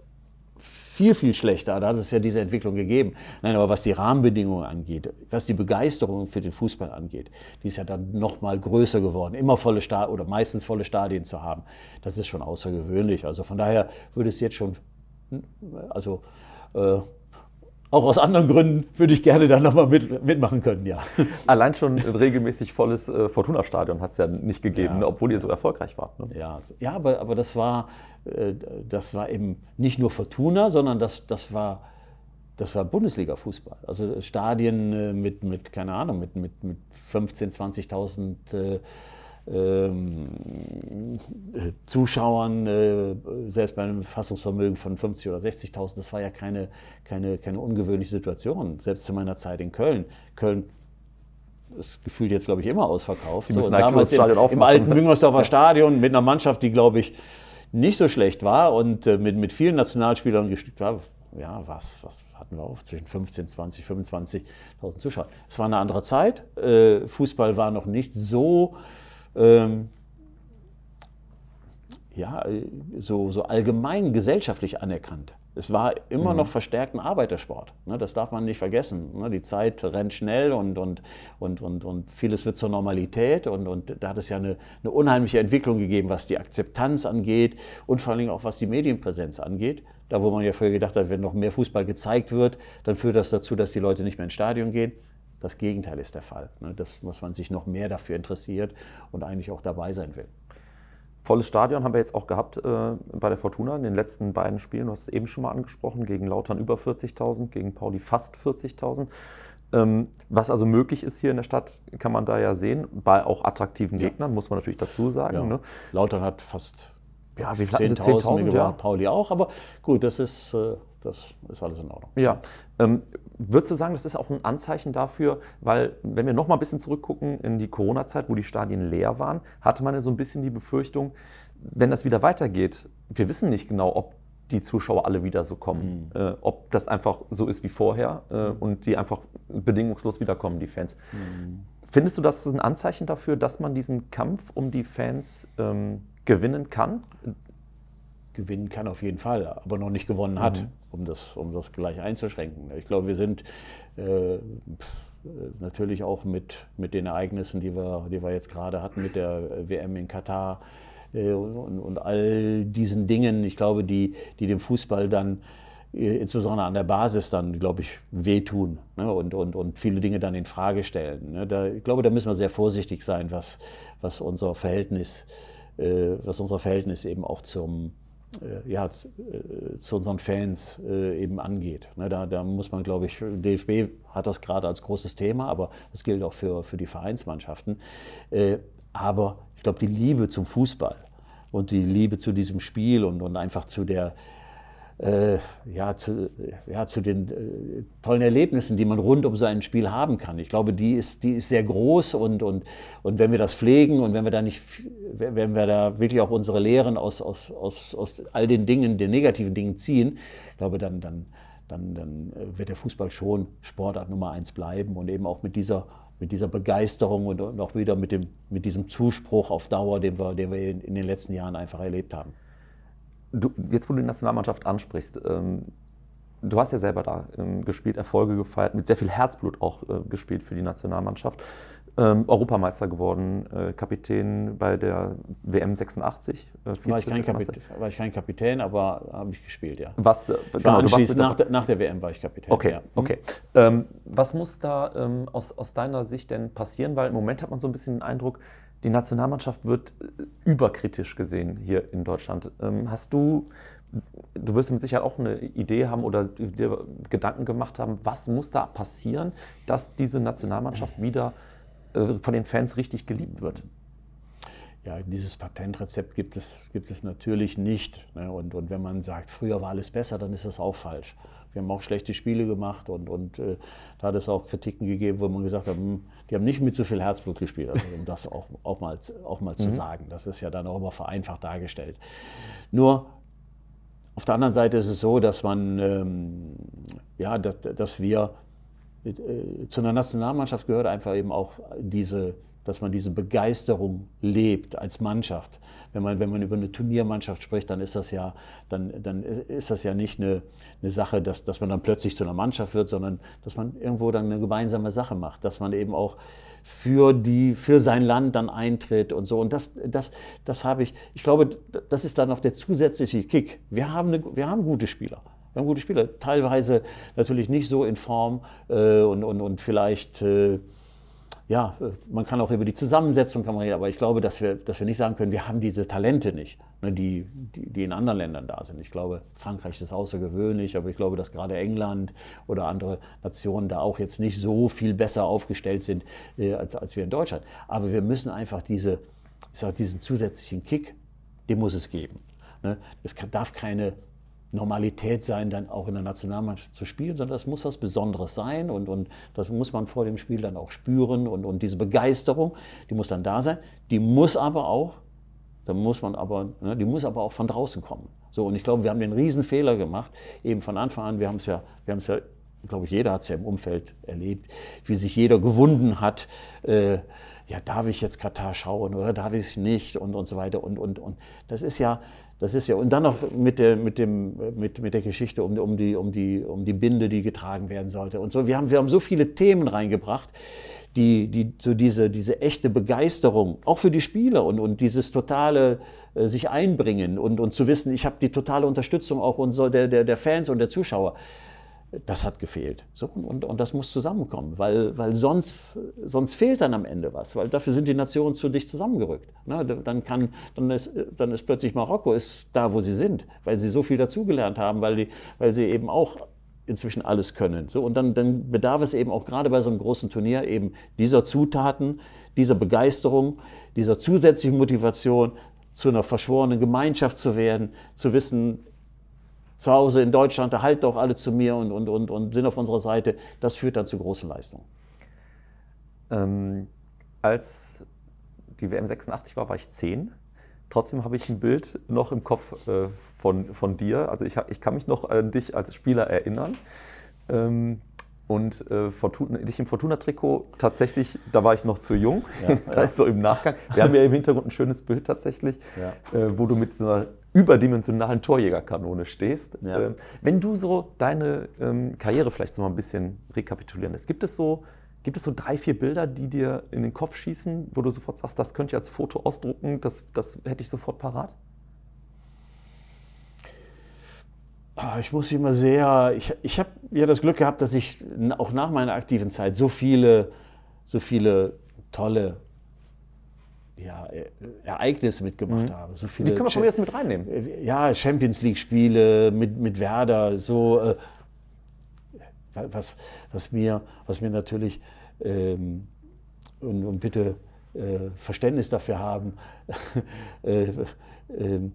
Speaker 2: viel, viel schlechter. Da hat es ja diese Entwicklung gegeben. Nein, aber was die Rahmenbedingungen angeht, was die Begeisterung für den Fußball angeht, die ist ja dann nochmal größer geworden. Immer volle Stadien oder meistens volle Stadien zu haben, das ist schon außergewöhnlich. Also von daher würde es jetzt schon, hm, also äh, auch aus anderen Gründen würde ich gerne da
Speaker 1: nochmal mit, mitmachen können, ja. Allein schon ein regelmäßig volles äh, Fortuna-Stadion hat es ja nicht gegeben, ja. obwohl ihr so erfolgreich wart.
Speaker 2: Ne? Ja, ja aber, aber das, war, äh, das war eben nicht nur Fortuna, sondern das, das war das war Bundesliga-Fußball. Also Stadien äh, mit, mit, keine Ahnung, mit, mit, mit 15.000, 20.000 ähm, Zuschauern, äh, selbst bei einem Fassungsvermögen von 50.000 oder 60.000, das war ja keine, keine, keine ungewöhnliche Situation, selbst zu meiner Zeit in Köln. Köln ist gefühlt jetzt, glaube ich, immer ausverkauft. So, halt damals im, im, alten Müngersdorfer Stadion mit einer Mannschaft, die, glaube ich, nicht so schlecht war und äh, mit, mit vielen Nationalspielern gespielt war. Ja, was, was hatten wir auf? Zwischen 15, 20, 25.000 Zuschauer. Es war eine andere Zeit. Äh, Fußball war noch nicht so ähm, ja, so, so allgemein gesellschaftlich anerkannt. Es war immer mhm. noch verstärkt ein Arbeitersport. Ne, das darf man nicht vergessen. Ne, die Zeit rennt schnell und, und, und, und, und vieles wird zur Normalität. Und, und da hat es ja eine, eine unheimliche Entwicklung gegeben, was die Akzeptanz angeht und vor allem auch was die Medienpräsenz angeht. Da, wo man ja früher gedacht hat, wenn noch mehr Fußball gezeigt wird, dann führt das dazu, dass die Leute nicht mehr ins Stadion gehen. Das Gegenteil ist der Fall, ne? dass, man sich noch mehr dafür interessiert und eigentlich auch dabei sein will. Volles Stadion haben wir jetzt auch gehabt äh, bei der Fortuna in den letzten beiden
Speaker 1: Spielen. Du hast es eben schon mal angesprochen, gegen Lautern über 40.000, gegen Pauli fast 40.000. Ähm, was also möglich ist hier in der Stadt, kann man da ja sehen. Bei auch attraktiven ja. Gegnern, muss man natürlich dazu sagen. Ja. Ne? Lautern hat fast ja, 10.000 10 ja.
Speaker 2: Pauli auch, aber gut, das ist, äh, das ist alles in Ordnung.
Speaker 1: Ja, ähm, würdest du sagen, das ist auch ein Anzeichen dafür, weil wenn wir noch mal ein bisschen zurückgucken in die Corona-Zeit, wo die Stadien leer waren, hatte man ja so ein bisschen die Befürchtung, wenn das wieder weitergeht, wir wissen nicht genau, ob die Zuschauer alle wieder so kommen, mhm. äh, ob das einfach so ist wie vorher äh, mhm. und die einfach bedingungslos wiederkommen, die Fans. Mhm. Findest du, das ist ein Anzeichen dafür, dass man diesen Kampf um
Speaker 2: die Fans ähm, gewinnen kann? gewinnen kann auf jeden Fall, aber noch nicht gewonnen hat, mhm. um, das, um das gleich einzuschränken. Ich glaube, wir sind äh, äh natürlich auch mit, mit den Ereignissen, die wir, die wir jetzt gerade hatten, mit der äh, WM in Katar äh, und, und, all diesen Dingen, ich glaube, die, die dem Fußball dann äh, insbesondere an der Basis dann, glaube ich, wehtun ne? und, und, und viele Dinge dann in Frage stellen. Ne? Da, ich glaube, da müssen wir sehr vorsichtig sein, was, was unser Verhältnis, was unser Verhältnis eben auch zum, äh, ja, äh, zu unseren Fans äh, eben angeht. Ne, da, da muss man, glaube ich, DFB hat das gerade als großes Thema, aber das gilt auch für, für die Vereinsmannschaften. Aber ich glaube, die Liebe zum Fußball und die Liebe zu diesem Spiel und, und einfach zu der, äh, ja, zu, ja, zu den äh, tollen Erlebnissen, die man rund um so ein Spiel haben kann. Ich glaube, die ist, die ist sehr groß und, und, und wenn wir das pflegen und wenn wir da nicht, wenn wir da wirklich auch unsere Lehren aus, aus, aus, aus all den Dingen, den negativen Dingen ziehen, glaube, dann, dann, dann, dann äh, wird der Fußball schon Sportart Nummer eins bleiben und eben auch mit dieser mit dieser Begeisterung und, auch wieder mit, dem, mit diesem Zuspruch auf Dauer, den wir, den wir in den letzten Jahren einfach erlebt haben du, jetzt, wo du die Nationalmannschaft
Speaker 1: ansprichst, ähm, du hast ja selber da ähm, gespielt, Erfolge gefeiert, mit sehr viel Herzblut auch äh, gespielt für die Nationalmannschaft. Ähm, Europameister geworden, äh, Kapitän bei der WM 86. Äh, war, ich Kapitän,
Speaker 2: war, ich kein Kapitän, aber habe ich gespielt, ja. Was, äh, genau, anschließend nach, der, nach der WM war ich Kapitän. Okay, ja. Mhm.
Speaker 1: okay. Ähm, was muss da ähm, aus, aus deiner Sicht denn passieren? Weil im Moment hat man so ein bisschen den Eindruck, die Nationalmannschaft wird äh, überkritisch gesehen hier in Deutschland. Ähm, hast du, du wirst mit Sicherheit auch eine Idee haben oder dir Gedanken gemacht haben, was muss da passieren,
Speaker 2: dass diese Nationalmannschaft wieder äh, von den Fans richtig geliebt wird? Ja, dieses Patentrezept gibt es, gibt es natürlich nicht. Ne? Und, und wenn man sagt, früher war alles besser, dann ist das auch falsch. Wir haben auch schlechte Spiele gemacht und, und äh, da hat es auch Kritiken gegeben, wo man gesagt hat, hm, die haben nicht mit so viel Herzblut gespielt, also, um das auch, auch mal, auch mal mhm. zu sagen. Das ist ja dann auch immer vereinfacht dargestellt. Nur auf der anderen Seite ist es so, dass man, ähm, ja, dass, dass wir äh, zu einer Nationalmannschaft gehört einfach eben auch diese dass man diese Begeisterung lebt als Mannschaft. Wenn man, wenn man über eine Turniermannschaft spricht, dann ist das ja, dann, dann ist das ja nicht eine, eine Sache, dass, dass man dann plötzlich zu einer Mannschaft wird, sondern dass man irgendwo dann eine gemeinsame Sache macht, dass man eben auch für, die, für sein Land dann eintritt und so. Und das, das, das habe ich, ich glaube, das ist dann noch der zusätzliche Kick. Wir haben, eine, wir haben gute Spieler. Wir haben gute Spieler. Teilweise natürlich nicht so in Form äh, und, und, und vielleicht. Äh, ja, man kann auch über die Zusammensetzung kann man reden, aber ich glaube, dass wir, dass wir nicht sagen können, wir haben diese Talente nicht, ne, die, die, die, in anderen Ländern da sind. Ich glaube, Frankreich ist außergewöhnlich, aber ich glaube, dass gerade England oder andere Nationen da auch jetzt nicht so viel besser aufgestellt sind äh, als, als wir in Deutschland. Aber wir müssen einfach diese, ich sag, diesen zusätzlichen Kick, den muss es geben. Ne? Es kann, darf keine Normalität sein, dann auch in der Nationalmannschaft zu spielen, sondern das muss was Besonderes sein und, und das muss man vor dem Spiel dann auch spüren und, und diese Begeisterung, die muss dann da sein, die muss aber auch, da muss man aber, ne, die muss aber auch von draußen kommen. So, und ich glaube, wir haben den Riesenfehler gemacht, eben von Anfang an, wir haben es ja, wir haben es ja, glaube ich, jeder hat es ja im Umfeld erlebt, wie sich jeder gewunden hat, äh, ja, darf ich jetzt Katar schauen oder darf ich es nicht und, und so weiter. Und, und, und das ist ja, das ist ja, und dann noch mit der, mit dem, mit, mit der Geschichte um, um, die, um, die, um die Binde, die getragen werden sollte. Und so, wir haben, wir haben so viele Themen reingebracht, die, die, so diese, diese echte Begeisterung, auch für die Spieler und, und dieses totale äh, sich einbringen und, und zu wissen, ich habe die totale Unterstützung auch und so der, der, der Fans und der Zuschauer das hat gefehlt. So, und, und das muss zusammenkommen, weil, weil sonst, sonst fehlt dann am Ende was, weil dafür sind die Nationen zu dicht zusammengerückt. Ne? Dann, kann, dann, ist, dann ist plötzlich Marokko ist da, wo sie sind, weil sie so viel dazugelernt haben, weil, die, weil sie eben auch inzwischen alles können. So, und dann, dann bedarf es eben auch gerade bei so einem großen Turnier eben dieser Zutaten, dieser Begeisterung, dieser zusätzlichen Motivation, zu einer verschworenen Gemeinschaft zu werden, zu wissen, zu Hause in Deutschland, da halten doch alle zu mir und, und, und, und sind auf unserer Seite. Das führt dann zu großen Leistungen. Ähm, als die WM 86 war, war ich
Speaker 1: 10. Trotzdem habe ich ein Bild noch im Kopf äh, von, von dir. Also ich, ich kann mich noch an dich als Spieler erinnern. Ähm, und äh, Fortuna, dich im Fortuna-Trikot tatsächlich, da war ich noch zu jung, ja, ja. so also im Nachgang. Wir haben ja im Hintergrund ein schönes Bild tatsächlich, ja. äh, wo du mit so einer überdimensionalen Torjägerkanone stehst. Ja. Ähm, wenn du so deine ähm, Karriere vielleicht so mal ein bisschen rekapitulieren lässt, gibt es so Gibt es so drei, vier Bilder, die dir in den Kopf schießen, wo du sofort sagst, das könnte ich als Foto ausdrucken, das, das hätte ich sofort parat?
Speaker 2: Ah, ich muss immer sehr, ich, ich habe ja das Glück gehabt, dass ich auch nach meiner aktiven Zeit so viele, so viele tolle ja, äh, Ereignisse mitgemacht mhm. habe. So viele Die können wir von mir jetzt mit reinnehmen. Äh, ja, Champions League-Spiele mit, mit Werder, so äh, was, was, mir, was mir natürlich ähm, und, und, bitte äh, Verständnis dafür haben, äh, ähm,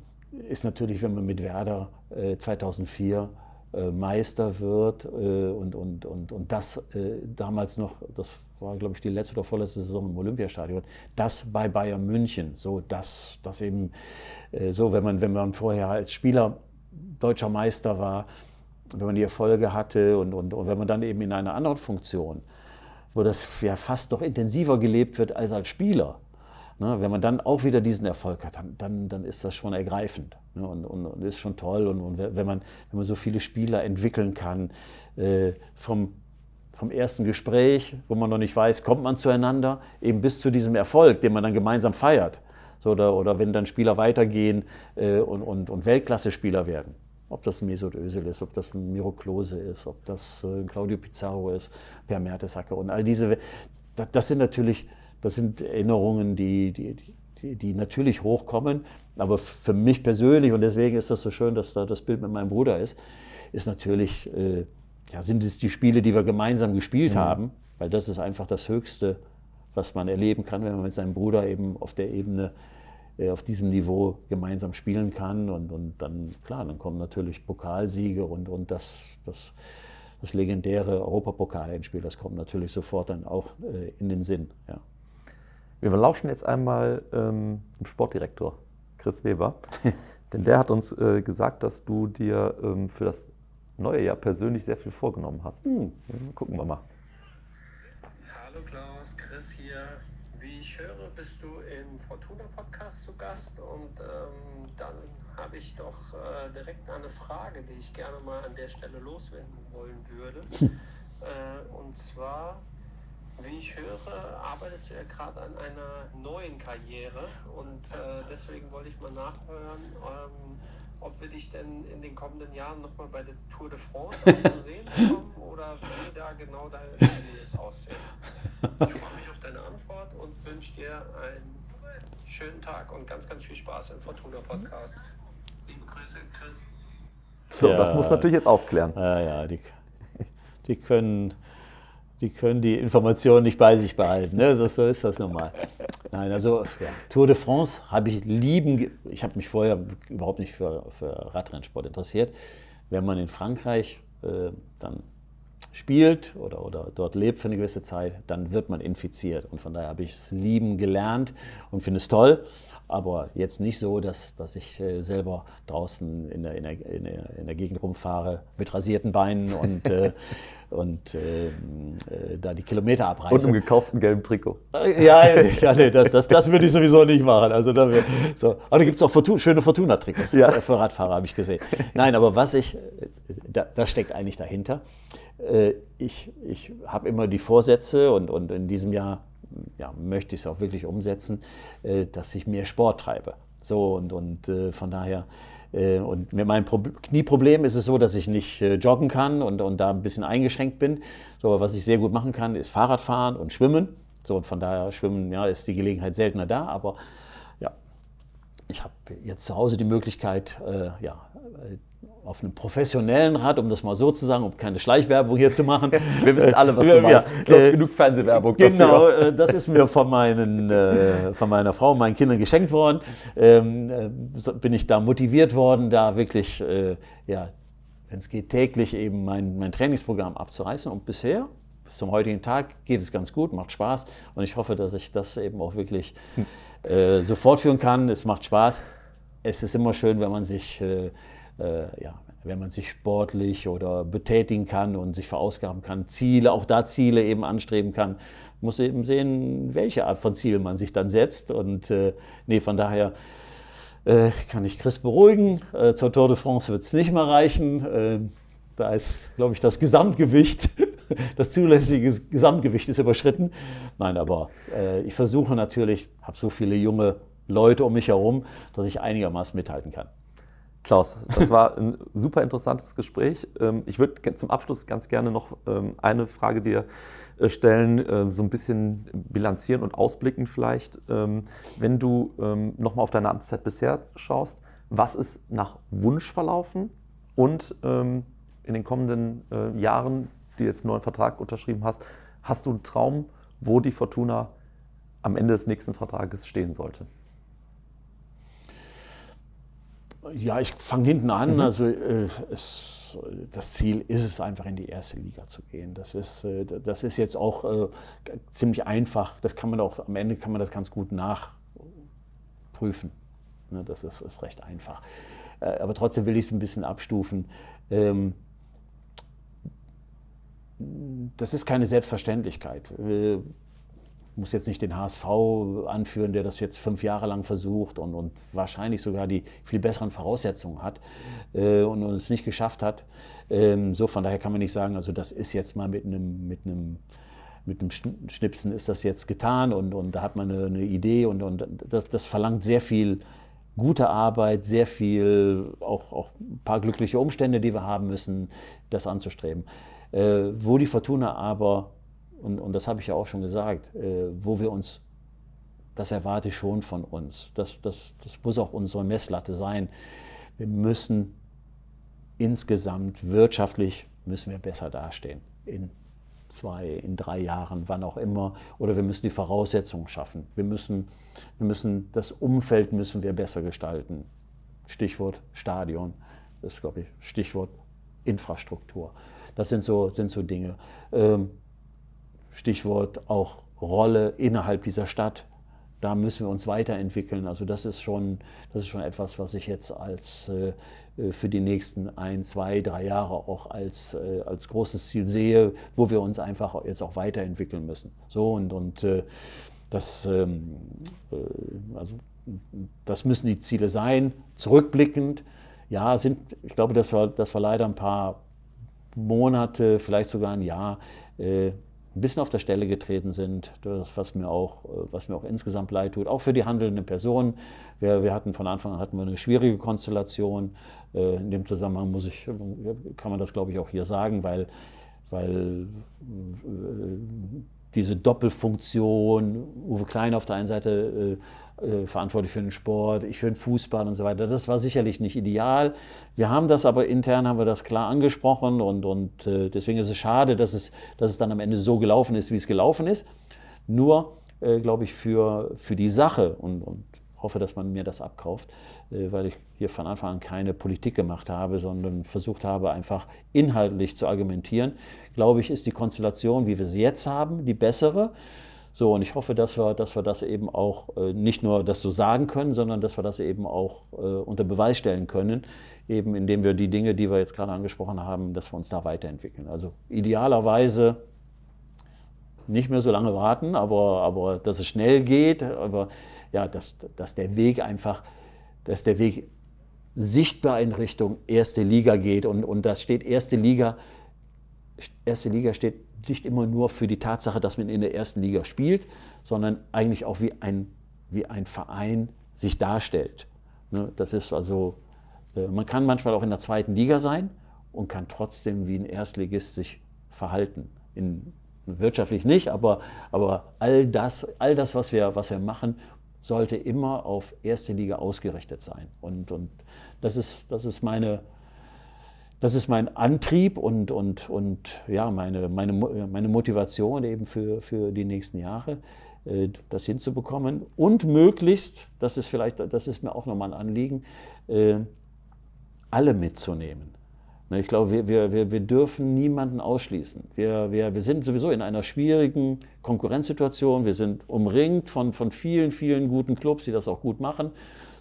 Speaker 2: ist natürlich, wenn man mit Werder 2004 äh, äh, Meister wird äh, und, und, und, und das äh, damals noch, das war glaube ich die letzte oder vorletzte Saison im Olympiastadion, das bei Bayern München, so dass das eben so, wenn man, wenn man vorher als Spieler deutscher Meister war, wenn man die Erfolge hatte und, und, und wenn man dann eben in einer anderen Funktion, wo das ja fast noch intensiver gelebt wird als als Spieler, Ne, wenn man dann auch wieder diesen Erfolg hat, dann, dann, dann ist das schon ergreifend ne, und, und, und, ist schon toll. Und, und, wenn, man, wenn man so viele Spieler entwickeln kann, äh, vom, vom ersten Gespräch, wo man noch nicht weiß, kommt man zueinander, eben bis zu diesem Erfolg, den man dann gemeinsam feiert. So, oder, oder wenn dann Spieler weitergehen äh, und, und, und Weltklasse-Spieler werden. Ob das ein Mesut Özil ist, ob das ein Miro Klose ist, ob das äh, ein Claudio Pizarro ist, Per Mertesacker und all diese. Das, das sind natürlich das sind Erinnerungen, die, die, die, die natürlich hochkommen. Aber für mich persönlich, und deswegen ist das so schön, dass da das Bild mit meinem Bruder ist, ist natürlich, äh, ja, sind es die Spiele, die wir gemeinsam gespielt mhm. haben, weil das ist einfach das Höchste, was man erleben kann, wenn man mit seinem Bruder eben auf der Ebene äh, auf diesem Niveau gemeinsam spielen kann. Und, und dann, klar, dann kommen natürlich Pokalsiege und, und das, das, das legendäre Europapokal-Endspiel, das kommt natürlich sofort dann auch äh, in den Sinn. Ja. Wir lauschen jetzt einmal ähm, dem
Speaker 1: Sportdirektor Chris Weber, denn der hat uns äh, gesagt, dass du dir ähm, für das neue Jahr persönlich sehr viel vorgenommen hast. Hm. Gucken wir mal. Hallo Klaus, Chris hier. Wie ich höre, bist du im Fortuna-Podcast zu Gast und ähm, dann habe ich doch äh, direkt eine Frage, die ich gerne mal an der Stelle loswerden wollen würde. Hm. Äh, und zwar wie ich höre, arbeitest du ja gerade an einer neuen Karriere
Speaker 2: und äh, deswegen wollte ich mal nachhören, ähm, ob wir dich denn in den kommenden Jahren nochmal bei der Tour de France zu sehen bekommen oder wie da genau deine Ziele jetzt aussehen. Ich freue mich auf deine Antwort und wünsche dir einen schönen Tag und ganz, ganz viel Spaß im Fortuna Podcast. Liebe Grüße, Chris. So, ja, das muss natürlich jetzt aufklären. Ja, ja, die, die können die können die Informationen nicht bei sich behalten. Ne? So, so ist das normal. Nein, also ja. Tour de France habe ich lieben. Ich habe mich vorher überhaupt nicht für, für Radrennsport interessiert. Wenn man in Frankreich äh, dann spielt oder, oder dort lebt für eine gewisse Zeit, dann wird man infiziert. Und von daher habe ich es lieben gelernt und finde es toll, aber jetzt nicht so, dass, dass ich äh, selber draußen in der, in, der, in, der, in der Gegend rumfahre mit rasierten Beinen und, äh, und äh, äh, da die Kilometer abreiße. Und im gekauften gelben Trikot. Äh, ja, ja nee, das, das, das würde ich sowieso nicht machen. Also, da, so. Aber da gibt es auch Fortu schöne Fortuna-Trikots ja. Äh, für Radfahrer, habe ich gesehen. Nein, aber was ich, da, das steckt eigentlich dahinter. Äh, ich, ich habe immer die Vorsätze und, und in diesem Jahr ja, möchte ich es auch wirklich umsetzen, äh, dass ich mehr Sport treibe. So und, und äh, von daher, und mit meinem Pro Knieproblem ist es so, dass ich nicht joggen kann und, und da ein bisschen eingeschränkt bin. So, aber was ich sehr gut machen kann, ist Fahrradfahren und Schwimmen. So und von daher, Schwimmen ja, ist die Gelegenheit seltener da, aber ich habe jetzt zu Hause die Möglichkeit, äh, ja, äh, auf einem professionellen Rad, um das mal so zu sagen, um keine Schleichwerbung hier zu machen. Wir wissen alle, was du äh, meinst. Es läuft äh, genug Fernsehwerbung genau, dafür. Genau, äh, das ist mir von, meinen, äh, von meiner Frau und meinen Kindern geschenkt worden. Ähm, äh, bin ich da motiviert worden, da wirklich, ja, wenn es geht, täglich eben mein, mein Trainingsprogramm abzureißen. Und bisher bis zum heutigen Tag geht es ganz gut, macht Spaß und ich hoffe, dass ich das eben auch wirklich hm. äh, so fortführen kann. Es macht Spaß. Es ist immer schön, wenn man sich, äh, äh, ja, wenn man sich sportlich oder betätigen kann und sich verausgaben kann, Ziele, auch da Ziele eben anstreben kann. Man Muss eben sehen, welche Art von Ziel man sich dann setzt und äh, nee, von daher äh, kann ich Chris beruhigen. Äh, zur Tour de France wird es nicht mehr reichen. Ähm, da ist, glaube ich, das Gesamtgewicht, das zulässige Gesamtgewicht ist überschritten. Nein, aber äh, ich versuche natürlich, habe so viele junge Leute um mich herum, dass ich einigermaßen mithalten kann. Klaus, das war ein super interessantes
Speaker 1: Gespräch. Ähm, ich würde zum Abschluss ganz gerne noch ähm, eine Frage dir äh, stellen, äh, so ein bisschen bilanzieren und ausblicken vielleicht. Ähm, wenn du nochmal auf deine Amtszeit bisher schaust, was ist nach Wunsch verlaufen und in den kommenden äh, Jahren, die jetzt einen neuen Vertrag unterschrieben hast, hast du einen Traum, wo die Fortuna am Ende des nächsten Vertrages stehen sollte?
Speaker 2: Ja, ich fange hinten an. Mhm. Also äh, es, das Ziel ist es einfach, in die erste Liga zu gehen. Das ist, äh, das ist jetzt auch äh, ziemlich einfach. Das kann man auch am Ende kann man das ganz gut nachprüfen. Ne, das ist, ist recht einfach. Äh, aber trotzdem will ich es ein bisschen abstufen. Ähm, das ist keine Selbstverständlichkeit. Ich muss jetzt nicht den HSV anführen, der das jetzt fünf Jahre lang versucht und, und wahrscheinlich sogar die viel besseren Voraussetzungen hat äh, und es nicht geschafft hat. Ähm, so, von daher kann man nicht sagen, also das ist jetzt mal mit einem, mit mit Schnipsen ist das jetzt getan und, und da hat man eine, eine Idee und, und das, das verlangt sehr viel gute Arbeit, sehr viel, auch, auch ein paar glückliche Umstände, die wir haben müssen, das anzustreben. Äh, wo die Fortuna aber, und, und das habe ich ja auch schon gesagt, äh, wo wir uns, das erwarte ich schon von uns, das, das, das muss auch unsere Messlatte sein. Wir müssen insgesamt wirtschaftlich, müssen wir besser dastehen in zwei, in drei Jahren, wann auch immer. Oder wir müssen die Voraussetzungen schaffen. Wir müssen, wir müssen das Umfeld müssen wir besser gestalten. Stichwort Stadion, das ist, glaube ich, Stichwort Infrastruktur. Das sind so, sind so Dinge. Ähm, Stichwort auch Rolle innerhalb dieser Stadt da müssen wir uns weiterentwickeln. Also das ist schon, das ist schon etwas, was ich jetzt als äh, äh, für die nächsten ein, zwei, drei Jahre auch als, äh, als großes Ziel sehe, wo wir uns einfach jetzt auch weiterentwickeln müssen. So und, und das, ähm, also, das müssen die Ziele sein. Zurückblickend, ja, sind, ich glaube, das war, das war leider ein paar Monate, vielleicht sogar ein Jahr ein bisschen auf der Stelle getreten sind, das, was mir auch, äh, was mir auch insgesamt leid tut, auch für die handelnden Personen. Wir, wir hatten von Anfang an hatten wir eine schwierige Konstellation. Äh, in dem Zusammenhang muss ich, kann man das, glaube ich, auch hier sagen, weil, weil äh, diese Doppelfunktion, Uwe Klein auf der einen Seite äh, verantwortlich für den Sport, ich für den Fußball und so weiter. Das war sicherlich nicht ideal. Wir haben das aber intern, haben wir das klar angesprochen und, und äh, deswegen ist es schade, dass es, dass es dann am Ende so gelaufen ist, wie es gelaufen ist. Nur, äh, glaube ich, für, für die Sache und, und hoffe, dass man mir das abkauft, äh, weil ich hier von Anfang an keine Politik gemacht habe, sondern versucht habe, einfach inhaltlich zu argumentieren. Glaube ich, ist die Konstellation, wie wir sie jetzt haben, die bessere. So, und ich hoffe, dass wir, dass wir das eben auch äh, nicht nur das so sagen können, sondern dass wir das eben auch äh, unter Beweis stellen können, eben indem wir die Dinge, die wir jetzt gerade angesprochen haben, dass wir uns da weiterentwickeln. Also idealerweise nicht mehr so lange warten, aber, aber dass es schnell geht, aber ja, dass, dass der Weg einfach, dass der Weg sichtbar in Richtung erste Liga geht und, und da steht erste Liga, erste Liga steht nicht immer nur für die Tatsache, dass man in der ersten Liga spielt, sondern eigentlich auch wie ein, wie ein Verein sich darstellt. Ne, das ist also, äh, man kann manchmal auch in der zweiten Liga sein und kann trotzdem wie ein Erstligist sich verhalten. In, wirtschaftlich nicht, aber, aber all das, all das was, wir, was wir machen, sollte immer auf erste Liga ausgerichtet sein. Und, und das, ist, das ist meine das ist mein Antrieb und, und, und ja, meine, meine, meine Motivation eben für, für die nächsten Jahre, äh, das hinzubekommen. Und möglichst, das ist vielleicht, das ist mir auch nochmal ein Anliegen, äh, alle mitzunehmen. Ne, ich glaube, wir, wir, wir dürfen niemanden ausschließen. Wir, wir, wir sind sowieso in einer schwierigen Konkurrenzsituation. Wir sind umringt von, von vielen, vielen guten Clubs, die das auch gut machen.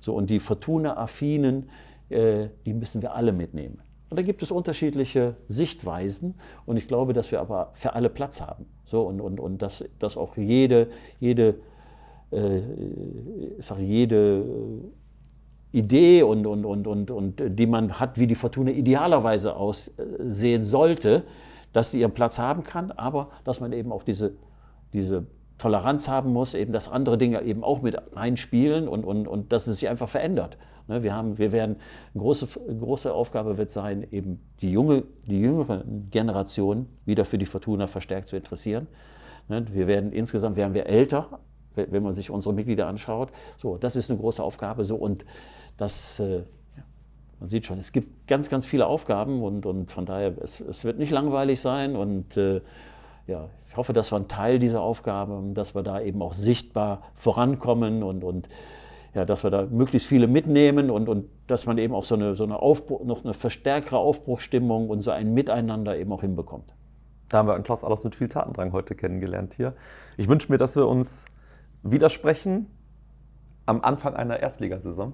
Speaker 2: So, und die Fortuna-Affinen, äh, die müssen wir alle mitnehmen. Und da gibt es unterschiedliche Sichtweisen und ich glaube, dass wir aber für alle Platz haben. So, und, und, und dass, dass auch jede, jede, äh, sag, jede Idee und, und, und, und, und die man hat, wie die Fortuna idealerweise aussehen sollte, dass die ihren Platz haben kann, aber dass man eben auch diese, diese Toleranz haben muss, eben dass andere Dinge eben auch mit einspielen und, und, und dass es sich einfach verändert. Ne, wir, haben, wir werden, große, große Aufgabe wird sein, eben die, junge, die jüngere Generation wieder für die Fortuna verstärkt zu interessieren. Ne, wir werden insgesamt, werden wir älter, wenn man sich unsere Mitglieder anschaut. So, das ist eine große Aufgabe. So, und das, äh, man sieht schon, es gibt ganz, ganz viele Aufgaben und, und von daher, es, es wird nicht langweilig sein und äh, ja, ich hoffe, dass wir ein Teil dieser Aufgabe, dass wir da eben auch sichtbar vorankommen und, und ja, dass wir da möglichst viele mitnehmen und, und dass man eben auch so eine, so eine Aufbruch, noch eine verstärkere Aufbruchstimmung und so ein Miteinander eben auch hinbekommt. Da haben wir einen Klaus Allers mit viel Tatendrang heute kennengelernt hier.
Speaker 1: Ich wünsche mir, dass wir uns widersprechen am Anfang einer Erstligasaison.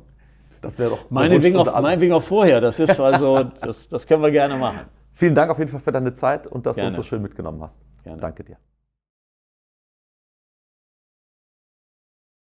Speaker 1: Das wäre doch meinetwegen auch,
Speaker 2: meinetwegen auch vorher. Das ist also, das, das können wir gerne machen. Vielen Dank auf jeden Fall für deine Zeit und dass gerne. du uns so schön mitgenommen hast. Gerne. Danke dir.